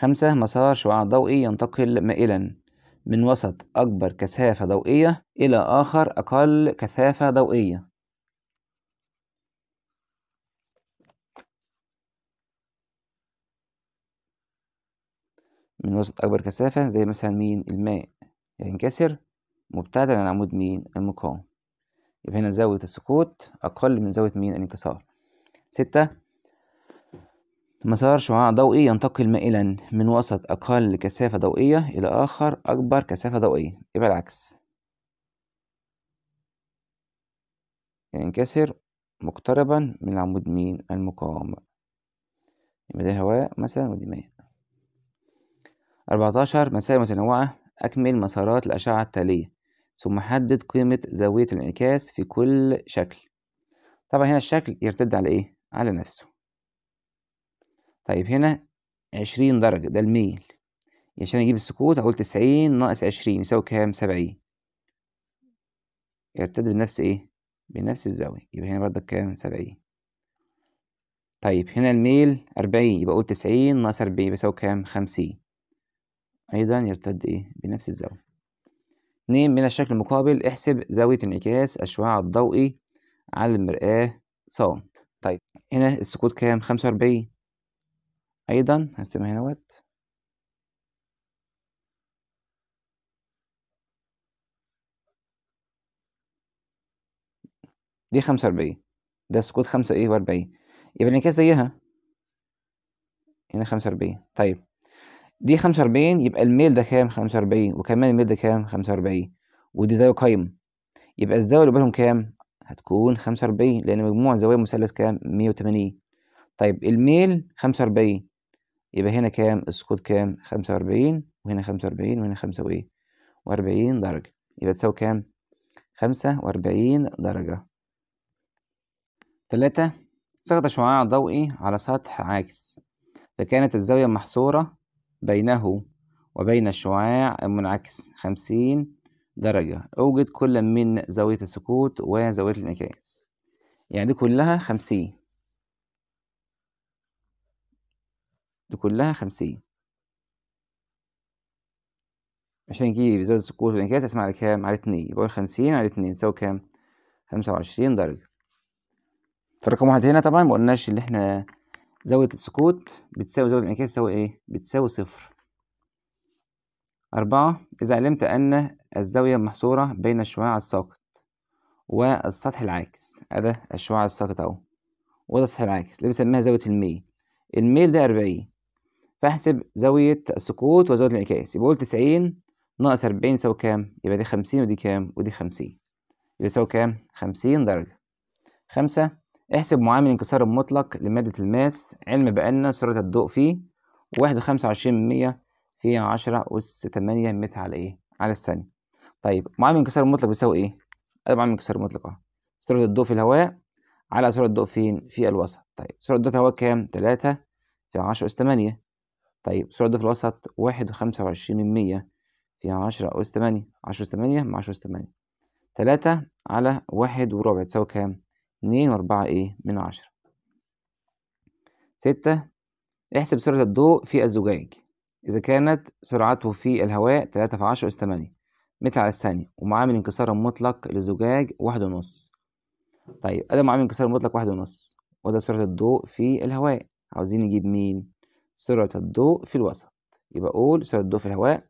خمسة مسار شعاع ضوئي ينتقل مائلا من وسط أكبر كثافة ضوئية إلى آخر أقل كثافة ضوئية من وسط أكبر كثافة زي مثلا مين الماء ينكسر مبتعدا عن عمود مين المقاوم يبقى هنا زاوية السقوط أقل من زاوية مين الانكسار ستة مسار شعاع ضوئي ينتقل مائلا من وسط أقل كثافة ضوئية إلى آخر أكبر كثافة ضوئية يبقى العكس ينكسر مقتربا من العمود مين المقاوم يبقى ده هواء مثلا ودي ماء أربعتاشر مسائل متنوعة أكمل مسارات الأشعة التالية ثم حدد قيمة زاوية الانعكاس في كل شكل طبعا هنا الشكل يرتد على إيه؟ على نفسه طيب هنا عشرين درجة ده الميل عشان أجيب السكوت أقول تسعين ناقص عشرين يساوي كام؟ سبعين يرتد بنفس إيه؟ بنفس الزاوية يبقى هنا برضك كام؟ سبعين طيب هنا الميل أربعين يبقى أقول تسعين ناقص أربعين يساوي كام؟ خمسين أيضا يرتد إيه؟ بنفس الزاوية اتنين من الشكل المقابل احسب زاوية انعكاس أشعاع الضوئي على المرآة ص طيب هنا السكوت كام؟ خمسة وأربعين أيضا هنسميها وات دي خمسة وأربعين ده سكوت خمسة إيه وأربعين يبقى الانعكاس زيها هنا خمسة وأربعين طيب دي خمسة وأربعين يبقى الميل ده كام خمسة وأربعين وكمان الميل ده كام خمسة وأربعين ودي زاوية قايمة يبقى الزاوية اللي بينهم كام هتكون خمسة وأربعين لأن مجموع زوايا المثلث كام مية وتمانين طيب الميل خمسة وأربعين يبقى هنا كام السقوط كام خمسة وأربعين وهنا خمسة وأربعين وهنا خمسة وإيه وأربعين درجة يبقى تساوي كام خمسة وأربعين درجة تلاتة سقط شعاع ضوئي على سطح عاكس فكانت الزاوية محصورة بينه وبين الشعاع المنعكس خمسين درجة أوجد كل من زاوية السقوط وزاوية الانعكاس يعني دي كلها خمسين كلها 50 عشان يجي زاوية السقوط والانعكاس اسمع على كام؟ على اتنين يبقى خمسين على اتنين تساوي كام؟ خمسة وعشرين درجة فرقم واحد هنا طبعا ما قلناش إن احنا زاوية السقوط بتساوي زاوية الانعكاس تساوي إيه؟ بتساوي صفر أربعة إذا علمت أن الزاوية محصورة بين الشعاع الساقط والسطح العاكس أدا الشعاع الساقط أهو وده السطح العاكس اللي بنسميها زاوية الميل الميل ده أربعين فاحسب زاوية السقوط وزاوية الانعكاس يبقى قول 90 ناقص 40 يساوي كام؟ يبقى دي 50 ودي كام؟ ودي 50 يبقى يساوي كام؟ 50 درجة خمسة احسب معامل انكسار المطلق لمادة الماس علم بأن سرعة الضوء فيه واحد وخمسة وعشرين مية في عشرة أس تمانية متر على إيه؟ على الثانية طيب معامل انكسار المطلق بيساوي إيه؟ أدي معامل انكسار المطلق أهو سرعة الضوء في الهواء على سرعة الضوء فين؟ في الوسط طيب سرعة الضوء في الهواء كام؟ تلاتة في عشرة أس تمانية طيب سرعة ده في الوسط واحد وخمسة وعشرين من مية في عشرة أس تمانية عشرة أس تمانية مع عشرة أس تمانية تلاتة على واحد وربع تساوي كام؟ اتنين وأربعة إيه من عشرة ستة احسب سرعة الضوء في الزجاج إذا كانت سرعته في الهواء تلاتة في عشرة أس تمانية متر على الثانية ومعامل انكسار مطلق للزجاج واحد ونص طيب أدي معامل انكسار مطلق واحد ونص وده سرعة الضوء في الهواء عاوزين نجيب مين؟ سرعة الضوء في الوسط يبقى أقول سرعة الضوء في الهواء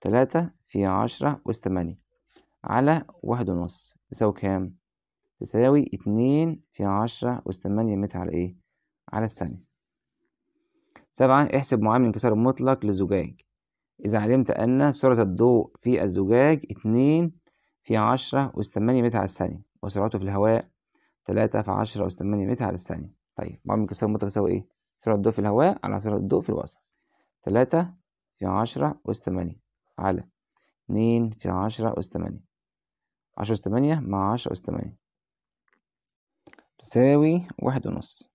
تلاتة في عشرة أس تمانية على واحد ونص تساوي كام؟ تساوي اتنين في عشرة أس تمانية متر على إيه؟ على الثانية سبعة احسب معامل الانكسار المطلق للزجاج إذا علمت أن سرعة الضوء في الزجاج اتنين في عشرة أس تمانية متر على الثانية وسرعته في الهواء تلاتة في عشرة أس تمانية متر على الثانية طيب معامل الانكسار المطلق يساوي إيه؟ سرعة الضوء في الهواء على سرعة الضوء في الوسط تلاتة في عشرة أس تمانية على اتنين في عشرة أس تمانية عشرة أس تمانية مع عشرة أس تمانية تساوي واحد ونص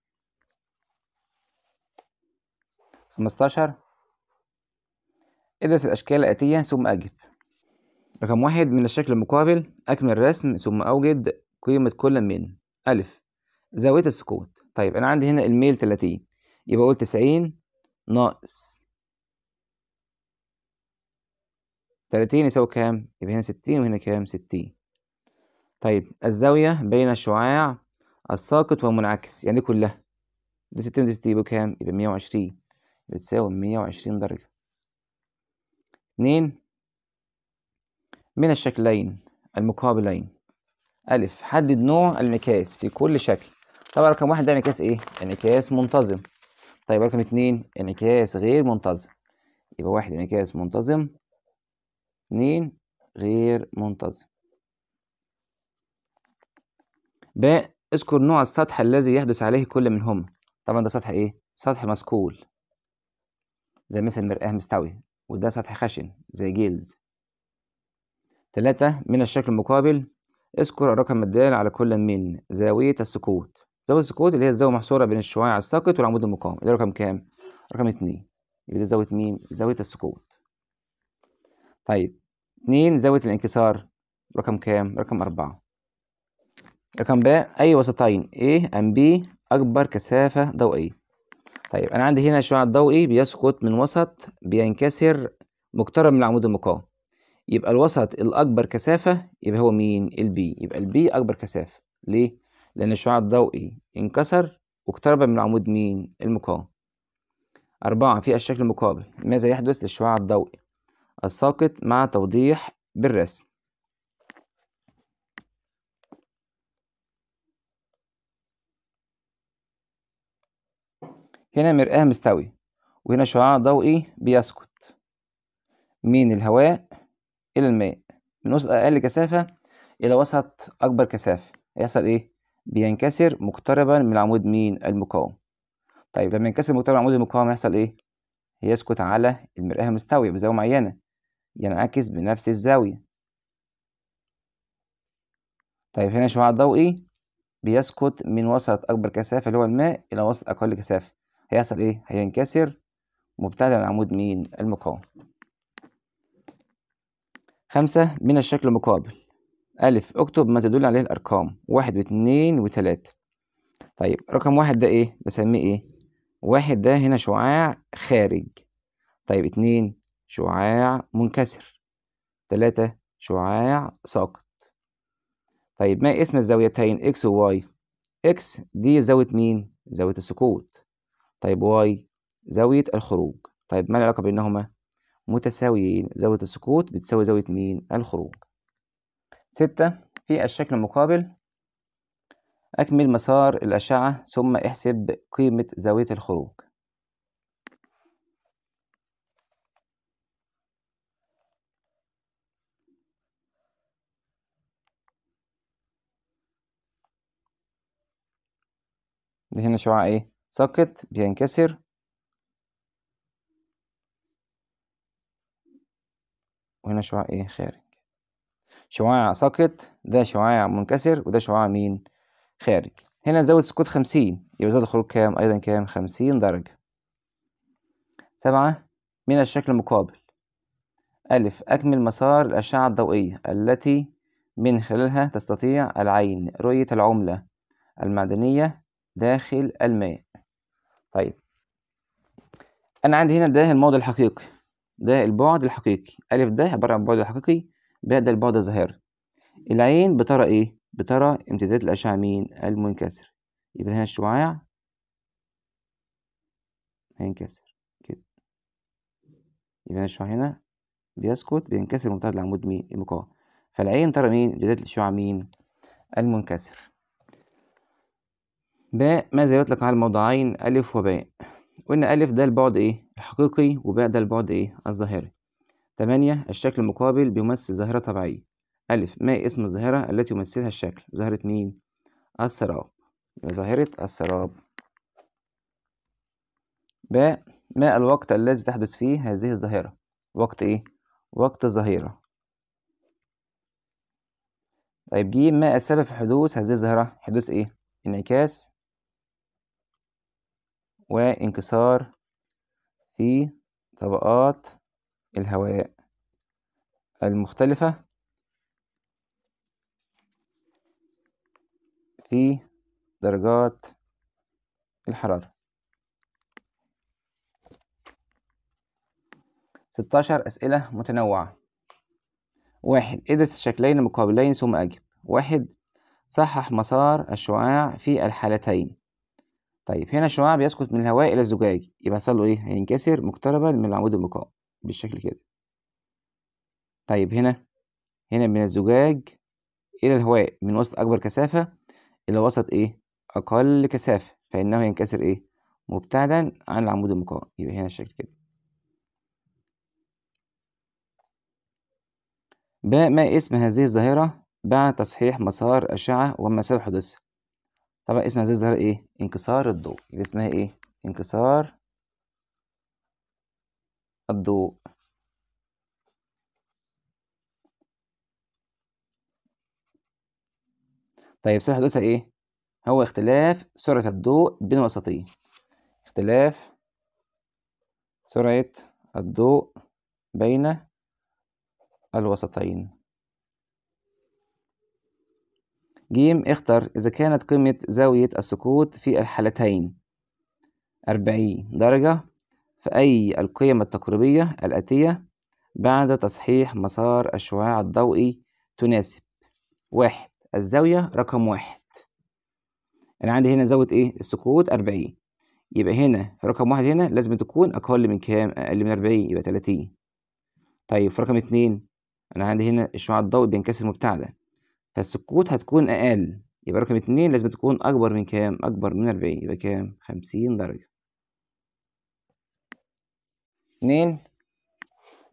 خمستاشر ادرس الأشكال الآتية ثم أجب رقم واحد من الشكل المقابل أكمل الرسم ثم أوجد قيمة كل من ألف زاوية السقوط طيب أنا عندي هنا الميل تلاتين يبقى أقول تسعين ناقص تلاتين يساوي كام؟ يبقى هنا ستين وهنا كام؟ ستين طيب الزاوية بين الشعاع الساقط والمنعكس يعني كلها دي ستين ودي ستين يبقى كام؟ يبقى مية وعشرين بتساوي مية وعشرين درجة اتنين من الشكلين المقابلين أ حدد نوع الانعكاس في كل شكل طبعا رقم واحد ده انعكاس ايه؟ انعكاس منتظم طيب رقم اتنين انعكاس غير منتظم يبقى واحد انعكاس منتظم اتنين غير منتظم ب اذكر نوع السطح الذي يحدث عليه كل منهما طبعا ده سطح ايه سطح مسكول زي مثل مرآة مستوي وده سطح خشن زي جلد ثلاثة من الشكل المقابل اذكر الرقم الدال على كل من زاوية السكوت زاوية السكوت اللي هي الزاوية المحصوره بين الشعاع الساقط والعمود المقاوم اللي رقم كام؟ رقم اتنين يبقى زاوية مين؟ زاوية السقوط طيب اتنين زاوية الانكسار رقم كام؟ رقم أربعة رقم ب أي وسطين A أم B أكبر كثافة ضوئية طيب أنا عندي هنا الشعاع الضوئي e بيسقط من وسط بينكسر مقترب من العمود المقاوم يبقى الوسط الأكبر كثافة يبقى هو مين؟ البي يبقى البي أكبر كثافة ليه؟ لأن الشعاع الضوئي انكسر واقترب من العمود مين المقاوم أربعة في الشكل المقابل ماذا يحدث للشعاع الضوئي الساقط مع توضيح بالرسم هنا مرآة مستوي وهنا شعاع ضوئي بيسقط من الهواء إلى الماء من وسط أقل كثافة إلى وسط أكبر كثافة هيحصل إيه؟ بينكسر مقتربا من العمود مين المقاوم طيب لما ينكسر مقترب من العمود المقاوم هيحصل ايه هيسكت على المرآة المستوية بزاوية معينة ينعكس بنفس الزاوية طيب هنا شعاع ضوئي إيه؟ بيسقط من وسط أكبر كثافة اللي هو الماء إلى وسط أقل كثافة هيحصل إيه؟ هينكسر مبتعد عن عمود مين؟ المقاوم خمسة من الشكل المقابل ألف اكتب ما تدل عليه الأرقام واحد واتنين وتلاتة طيب رقم واحد ده إيه؟ بسميه إيه؟ واحد ده هنا شعاع خارج طيب اتنين شعاع منكسر تلاتة شعاع ساقط طيب ما اسم الزاويتين إكس وواي؟ إكس دي زاوية مين؟ زاوية السقوط طيب واي زاوية الخروج طيب ما العلاقة بينهما؟ متساويين زاوية السقوط بتساوي زاوية مين؟ الخروج ستة في الشكل المقابل أكمل مسار الأشعة ثم احسب قيمة زاوية الخروج ده هنا شعاع ايه ساقط بينكسر وهنا شعاع ايه خارج شعاع ساقط ده شعاع منكسر وده شعاع مين خارج هنا زود سكوت خمسين يبقى زود الخروج كام أيضا كام خمسين درجة سبعة من الشكل المقابل ألف أكمل مسار الأشعة الضوئية التي من خلالها تستطيع العين رؤية العملة المعدنية داخل الماء طيب أنا عندي هنا ده الموضع الحقيقي ده البعد الحقيقي ألف ده عبارة عن البعد الحقيقي بعد البعد الظاهري العين بترى ايه بترى امتداد الاشعه مين المنكسر يبقى هنا الشعاع هينكسر كده يبقى هنا الشعاع هنا بيسقط بينكسر ممتد العمود مين المقاوم فالعين ترى مين امتداد الشعاع مين المنكسر باء ماذا يطلق على الموضعين ألف وباء قلنا ألف ده البعد إيه الحقيقي وباء ده البعد إيه الظاهري تمانية الشكل المقابل بيمثل ظاهرة طبيعية أ ما اسم الظاهرة التي يمثلها الشكل ظاهرة مين؟ السراب ظاهرة السراب ب ما الوقت الذي تحدث فيه هذه الظاهرة وقت إيه؟ وقت الظهيرة طيب ج ما السبب في حدوث هذه الظاهرة؟ حدوث إيه؟ انعكاس وانكسار في طبقات الهواء المختلفة في درجات الحرارة ستاشر أسئلة متنوعة واحد ادرس الشكلين المقابلين ثم أجب واحد صحح مسار الشعاع في الحالتين طيب هنا الشعاع بيسقط من الهواء إلى الزجاج يبقى حصل له إيه؟ هينكسر مقتربا من العمود المقاوم بالشكل كده طيب هنا هنا من الزجاج إلى الهواء من وسط أكبر كثافة إلى وسط إيه أقل كثافة فإنه ينكسر إيه مبتعدا عن العمود المقاوم يبقى هنا الشكل كده باء ما اسم هذه الظاهرة بعد تصحيح مسار أشعة ومسار حدوثها طبعا اسم هذه الظاهرة إيه انكسار الضوء يبقى اسمها إيه انكسار الضوء طيب سرعة الأسرة إيه؟ هو اختلاف سرعة الضوء بين وسطين اختلاف سرعة الضوء بين الوسطين جيم اختر إذا كانت قيمة زاوية السكوت في الحالتين أربعين درجة فأي القيم التقريبية الآتية بعد تصحيح مسار الشعاع الضوئي تناسب واحد الزاوية رقم واحد أنا عندي هنا زاوية إيه؟ السقوط أربعين يبقى هنا في رقم واحد هنا لازم تكون أقل من كام؟ أقل من أربعين يبقى تلاتين طيب في رقم اتنين أنا عندي هنا الشعاع الضوئي بينكسر مبتعدة فالسقوط هتكون أقل يبقى رقم اتنين لازم تكون أكبر من كام؟ أكبر من أربعين يبقى كام؟ خمسين درجة اتنين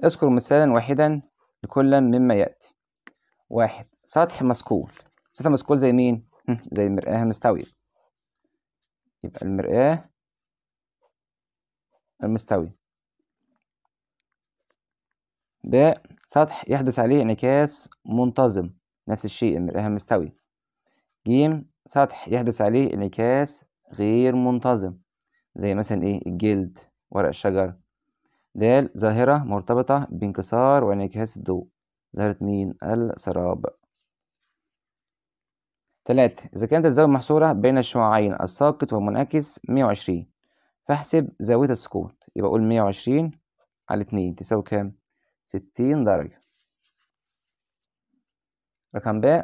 اذكر مثالا واحدا لكل مما يأتي واحد سطح مسكول سطح مسكول زي مين؟ زي المرآة المستوية يبقى المرآة المستوية ب سطح يحدث عليه انعكاس منتظم نفس الشيء المرآة المستوية ج سطح يحدث عليه انعكاس غير منتظم زي مثلا ايه الجلد ورق الشجر د ظاهرة مرتبطة بانكسار وانعكاس الضوء ظاهرة مين؟ السراب تلاتة إذا كانت الزاوية محصورة بين الشعاعين الساقط والمنعكس مية وعشرين فاحسب زاوية السقوط يبقى أقول مية وعشرين على اتنين تساوي كام؟ ستين درجة رقم ب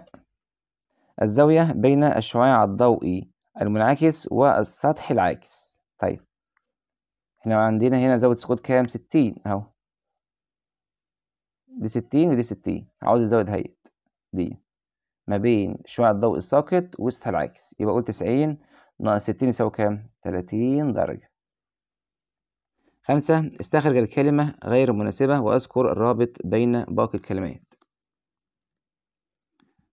الزاوية بين الشعاع الضوئي المنعكس والسطح العاكس طيب احنا عندنا هنا زاوية سقوط كام ستين اهو دي ستين ودي ستين عاوز ازود هيئة دي ما بين شعاع الضوء الساقط وسطها العاكس يبقى قول تسعين ناقص ستين يساوي كام تلاتين درجة خمسة استخرج الكلمة غير مناسبة وأذكر الرابط بين باقي الكلمات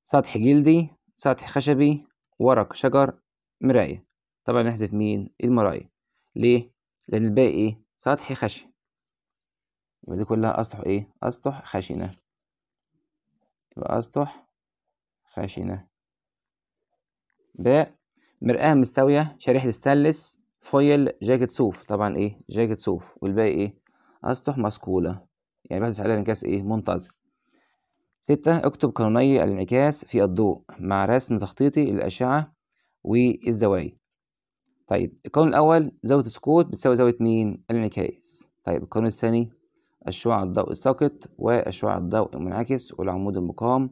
سطح جلدي سطح خشبي ورق شجر مراية طبعا نحذف مين المراية ليه لأن الباقي إيه سطحي خشن يبقى دي كلها أسطح إيه أسطح خشنة يبقى أسطح خشنة باء مرآة مستوية شريحة ستانلس فويل جاكيت صوف طبعا إيه جاكيت صوف والباقي إيه أسطح مسكولة يعني بحث على انعكاس إيه منتظم ستة اكتب قانوني الانعكاس في الضوء مع رسم تخطيطي للأشعة والزوايا طيب القانون الأول زاوية السقوط بتساوي زاوية مين؟ الانعكاس طيب القانون الثاني الشعاع الضوء الساقط والشعاع الضوء المنعكس والعمود المقام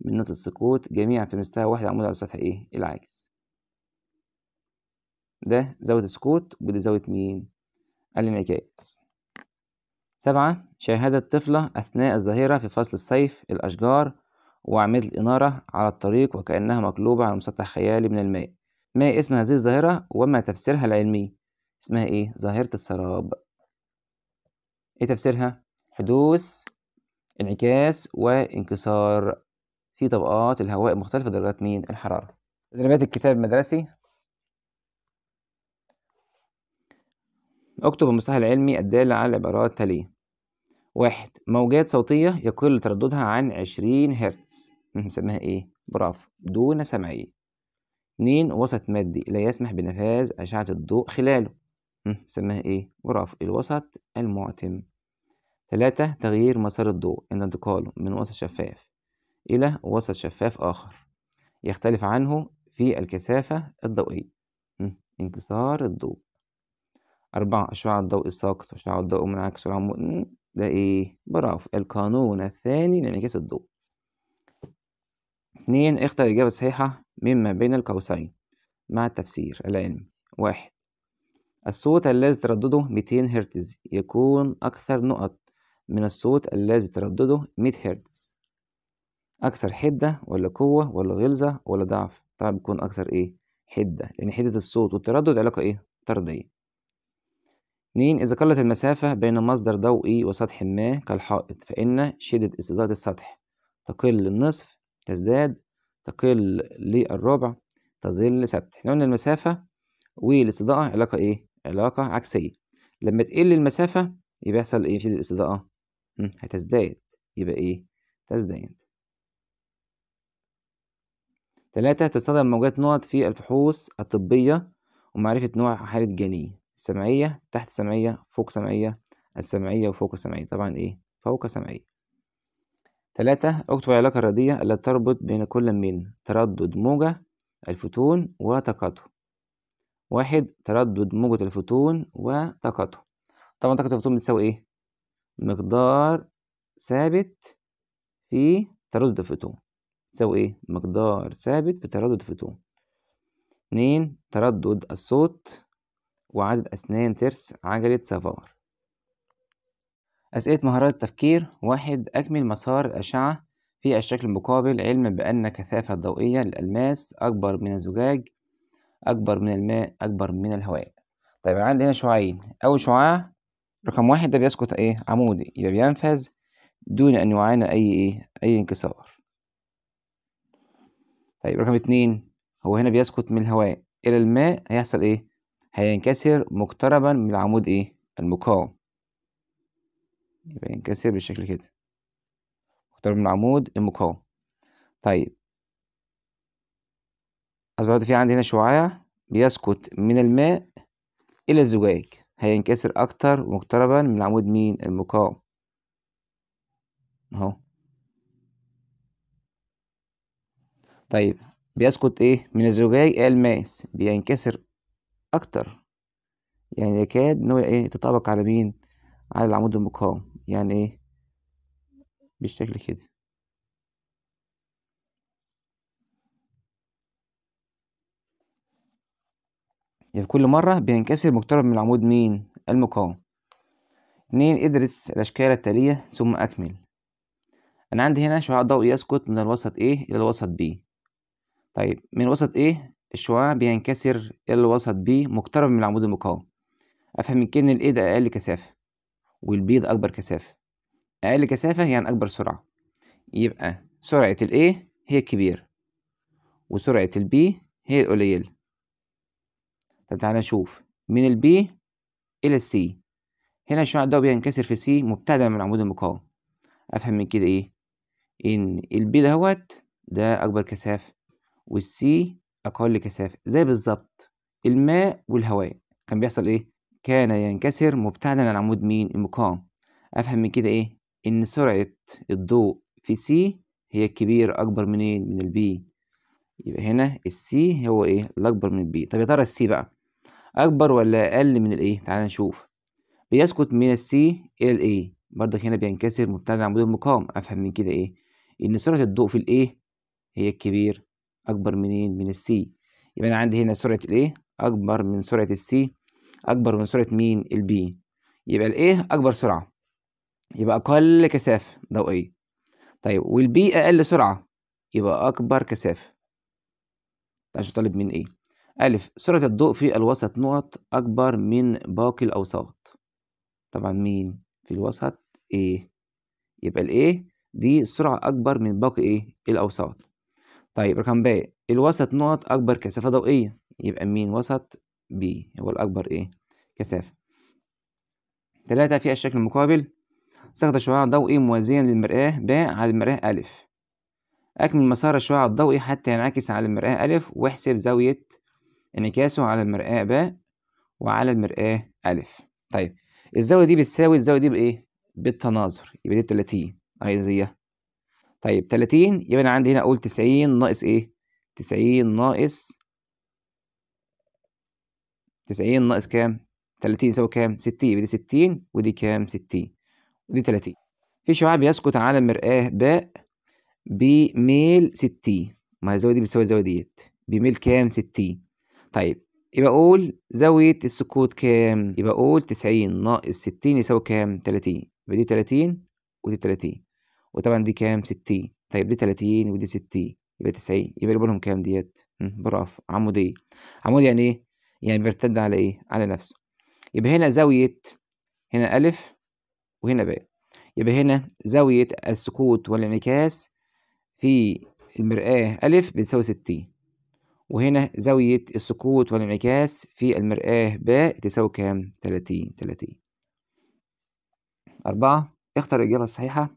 من نقطة السقوط جميعا في مستوى واحد عمود على سطح إيه؟ العاكس ده زاوية السقوط ودي زاوية مين؟ الانعكاس سبعة شاهدت طفلة أثناء الظهيرة في فصل الصيف الأشجار وأعمدة الإنارة على الطريق وكأنها مقلوبة على مسطح خيالي من الماء ما اسم هذه الظاهرة وما تفسيرها العلمي اسمها إيه؟ ظاهرة السراب إيه تفسيرها؟ حدوث انعكاس وانكسار في طبقات الهواء مختلفة درجات مين؟ الحرارة تدريبات الكتاب المدرسي اكتب المصطلح العلمي الدال على العبارات التالية واحد موجات صوتية يقل ترددها عن عشرين هرتز بنسميها ايه؟ برافو دون سمعية اتنين وسط مادي لا يسمح بنفاذ أشعة الضوء خلاله سماها إيه؟ غرف الوسط المعتم ثلاثة تغيير مسار الضوء إن انتقاله من وسط شفاف إلى وسط شفاف آخر يختلف عنه في الكثافة الضوئية انكسار الضوء أربعة أشعة الضوء الساقط وأشعة الضوء المنعكس والعمود ده إيه؟ برافو القانون الثاني لانعكاس الضوء اتنين اختر الإجابة الصحيحة مما بين القوسين مع التفسير العلمي واحد الصوت الذي تردده 200 هرتز يكون أكثر نقط من الصوت الذي تردده 100 هرتز أكثر حدة ولا قوة ولا غلظة ولا ضعف طبعا بيكون أكثر إيه حدة لأن حدة الصوت والتردد علاقة إيه طردية اتنين إذا قلت المسافة بين مصدر ضوئي إيه وسطح ما كالحائط فإن شدة استضاءة السطح تقل النصف تزداد تقل للربع تظل ثابتة احنا قلنا المسافة والاستضاءة علاقة ايه؟ علاقة عكسية لما تقل المسافة يبقى يحصل ايه في الاستضاءة؟ هتزداد يبقى ايه؟ تزداد تلاتة تستخدم موجات نقط في الفحوص الطبية ومعرفة نوع حالة جنين السمعية تحت سمعية فوق سمعية السمعية وفوق سمعية طبعا ايه؟ فوق سمعية تلاتة اكتب العلاقة الرياضية التي تربط بين كل من تردد موجة الفوتون وطاقته واحد تردد موجة الفوتون وطاقته طبعا طاقة الفوتون بتساوي ايه؟ مقدار ثابت في تردد الفوتون تساوي ايه؟ مقدار ثابت في تردد الفوتون اتنين تردد الصوت وعدد أسنان ترس عجلة سافار أسئلة مهارات التفكير واحد أكمل مسار الأشعة في الشكل المقابل علما بأن كثافة ضوئية للألماس أكبر من الزجاج أكبر من الماء أكبر من الهواء طيب أنا عندي هنا شعاعين أول شعاع رقم واحد ده بيسقط إيه عمودي يبقى بينفذ دون أن يعاني أي إيه أي انكسار طيب رقم اتنين هو هنا بيسقط من الهواء إلى الماء هيحصل إيه هينكسر مقتربا من العمود إيه المقاوم يبقى ينكسر بالشكل كده مقترب من العمود المقاوم طيب أصبحت في عندي هنا شعاع بيسقط من الماء إلى الزجاج هينكسر أكتر مقتربا من العمود مين المقاوم أهو طيب بيسقط إيه من الزجاج الماس بينكسر أكتر يعني يكاد إن هو إيه تطابق على مين على العمود المقاوم يعني ايه بالشكل كده يعني في كل مرة بينكسر مقترب من العمود مين المقاوم اتنين ادرس الأشكال التالية ثم أكمل أنا عندي هنا شعاع ضوئي يسقط من الوسط A إلى الوسط B طيب من الوسط A الشعاع بينكسر إلى الوسط B مقترب من العمود المقاوم أفهم من كده إن ال A ده أقل كثافة والبيض أكبر كثافة أقل كثافة يعني أكبر سرعة يبقى سرعة ال A هي الكبير وسرعة ال B هي القليلة طب تعالى نشوف من ال B إلى ال C هنا الشعاع ده بينكسر في C مبتعدا من العمود المقاوم أفهم من كده إيه إن ال B دهوت ده أكبر كثافة والسي أقل كثافة زي بالظبط الماء والهواء كان بيحصل إيه كان ينكسر مبتعدا عن عمود مين المقام افهم من كده ايه ان سرعه الضوء في سي هي الكبير اكبر منين من البي يبقى هنا السي هو ايه الاكبر من البي طب يا ترى السي بقى اكبر ولا اقل من الايه تعال نشوف بيسقط من السي الى الاي برضك هنا بينكسر مبتعد عن عمود المقام افهم من كده ايه ان سرعه الضوء في الايه هي الكبير اكبر منين من السي يبقى انا عندي هنا سرعه الايه اكبر من سرعه السي أكبر من سرعة مين البي يبقى الإيه أكبر سرعة يبقى أقل كثافة ضوئية طيب والبي أقل سرعة يبقى أكبر كثافة عشان طالب من إيه ألف سرعة الضوء في الوسط نقط أكبر من باقي الأوساط طبعا مين في الوسط إيه يبقى الإيه دي سرعة أكبر من باقي إيه الأوساط طيب رقم ب الوسط نقط أكبر كثافة ضوئية يبقى مين وسط بي يبقى الأكبر إيه كثافة ثلاثة في الشكل المقابل سقط شعاع ضوئي موازيا للمرآة ب على المرآة ألف أكمل مسار الشعاع الضوئي حتى ينعكس على المرآة ألف واحسب زاوية انعكاسه على المرآة ب وعلى المرآة ألف طيب الزاوية دي بتساوي الزاوية دي بإيه؟ بالتناظر يبقى دي 30 أهي زيها طيب 30 يبقى أنا عندي هنا أقول 90 ناقص إيه؟ 90 ناقص 90 ناقص كام 30 يساوي كام 60 يبقى دي 60 ودي كام 60 ودي 30 في شعاع بيسقط على المرآة باء بميل 60 ما هي الزاويه دي بتساوي الزاوية ديت بميل كام 60 طيب يبقى أقول زاوية السقوط كام يبقى أقول 90 ناقص 60 يساوي كام 30 يبقى دي 30 ودي 30 وطبعا دي كام 60 طيب دي 30 ودي 60 يبقى 90 يبقى اللي لهم كام ديت برافو عمودية عمود يعني ايه يعني بيرتد على ايه على نفسه يبقى هنا زاوية هنا ألف وهنا باء يبقى هنا زاوية السقوط والانعكاس في المرآة ألف بتساوي ستين وهنا زاوية السقوط والانعكاس في المرآة باء تساوي كام؟ تلاتين تلاتين أربعة اختر الإجابة الصحيحة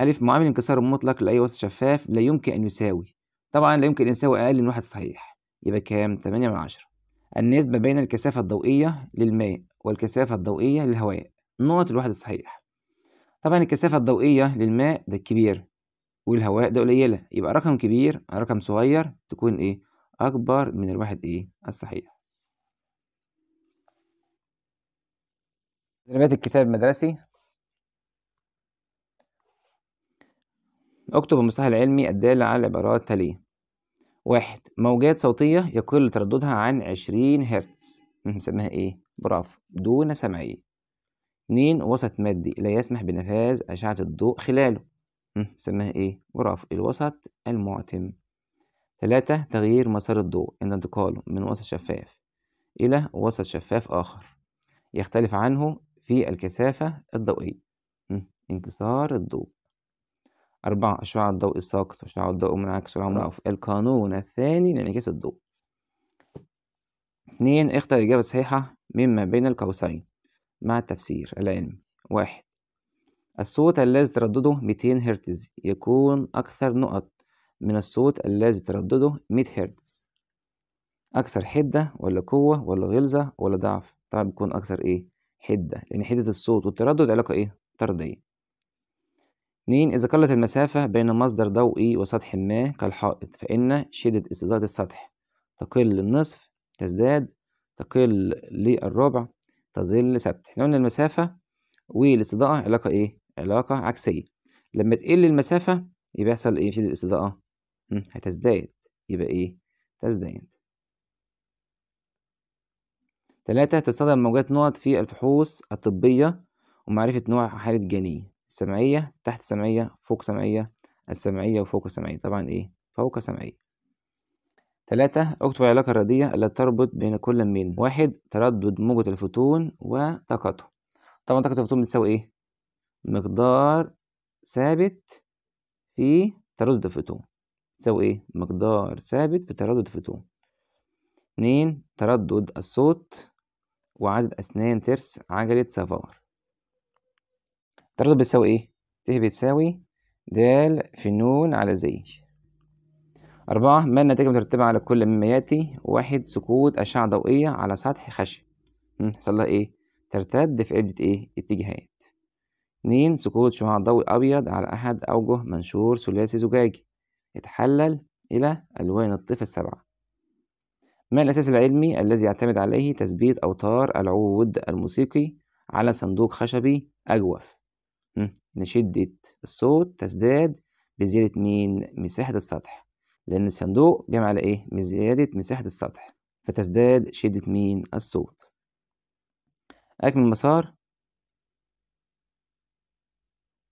ألف معامل انكسار مطلق لأي وسط شفاف لا يمكن أن يساوي طبعا لا يمكن أن يساوي أقل من واحد صحيح يبقى كام؟ تمانية من عشرة النسبة بين الكثافة الضوئية للماء والكثافة الضوئية للهواء نقط الواحد الصحيح طبعا الكثافة الضوئية للماء ده كبير والهواء ده قليلة يبقى رقم كبير على رقم صغير تكون ايه أكبر من الواحد ايه الصحيح تدريبات الكتاب المدرسي اكتب المصطلح العلمي الدال على العبارات التالية واحد موجات صوتية يقل ترددها عن عشرين هرتز نسميها إيه؟ برافو دون سمعية اتنين وسط مادي لا يسمح بنفاذ أشعة الضوء خلاله نسميها إيه؟ برافو الوسط المعتم ثلاثة تغيير مسار الضوء عند انتقاله من وسط شفاف إلى وسط شفاف آخر يختلف عنه في الكثافة الضوئية انكسار الضوء أربعة أشعة الضوء الساقط وأشعة الضوء المنعكس منعكس والعملاء القانون الثاني لانعكاس الضوء اثنين اختر إجابة صحيحة مما بين القوسين مع التفسير العلمي واحد الصوت الذي تردده 200 هرتز يكون أكثر نقط من الصوت الذي تردده 100 هرتز أكثر حدة ولا قوة ولا غلظة ولا ضعف طبعا بيكون أكثر إيه حدة لأن حدة الصوت والتردد علاقة إيه طردية اتنين إذا قلت المسافة بين مصدر ضوئي وسطح ما كالحائط فإن شدة استضاءة السطح تقل للنصف تزداد تقل للربع تظل ثابتة احنا قلنا المسافة والاستضاءة علاقة إيه؟ علاقة عكسية لما تقل المسافة يبقى يحصل إيه في شدة الاستضاءة؟ هتزداد يبقى إيه؟ تزداد تلاتة تستخدم موجات نقط في الفحوص الطبية ومعرفة نوع حالة جنين السمعية تحت سمعية فوق سمعية السمعية وفوق سمعية طبعا إيه فوق سمعية تلاتة اكتب العلاقة الرادية التي تربط بين كل من واحد تردد موجة الفوتون وطاقته طبعا طاقة الفوتون بتساوي إيه مقدار ثابت في تردد الفوتون تساوي إيه مقدار ثابت في تردد الفوتون اتنين تردد الصوت وعدد أسنان ترس عجلة سافار تردد بتساوي ايه؟ ت بتساوي د في النون على زي أربعة ما النتيجة المترتبة على كل مما يأتي واحد سقوط أشعة ضوئية على سطح خشب حصل لها ايه؟ ترتد في عدة ايه؟ اتجاهات اتنين سقوط شعاع ضوئي أبيض على أحد أوجه منشور ثلاثي زجاجي يتحلل إلى ألوان الطيف السبعة ما الأساس العلمي الذي يعتمد عليه تثبيت أوتار العود الموسيقي على صندوق خشبي أجوف لشدة الصوت تزداد بزيادة مين؟ مساحة السطح لأن الصندوق بيعمل على إيه؟ بزيادة مساحة السطح فتزداد شدة مين؟ الصوت أكمل المسار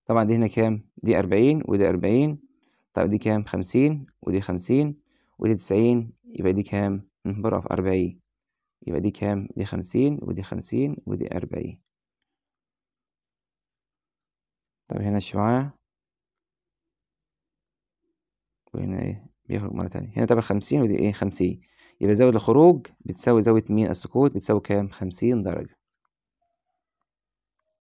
طبعا دي هنا كام؟ دي أربعين ودي أربعين طب دي كام؟ خمسين ودي خمسين ودي تسعين يبقى دي كام؟ برافو أربعين يبقى دي كام؟ دي خمسين ودي خمسين ودي أربعين طب هنا الشعاع وهنا ايه بيخرج مرة تانية هنا تبقى خمسين ودي ايه خمسين يبقى زاوية الخروج بتساوي زاوية مين السقوط بتساوي كام خمسين درجة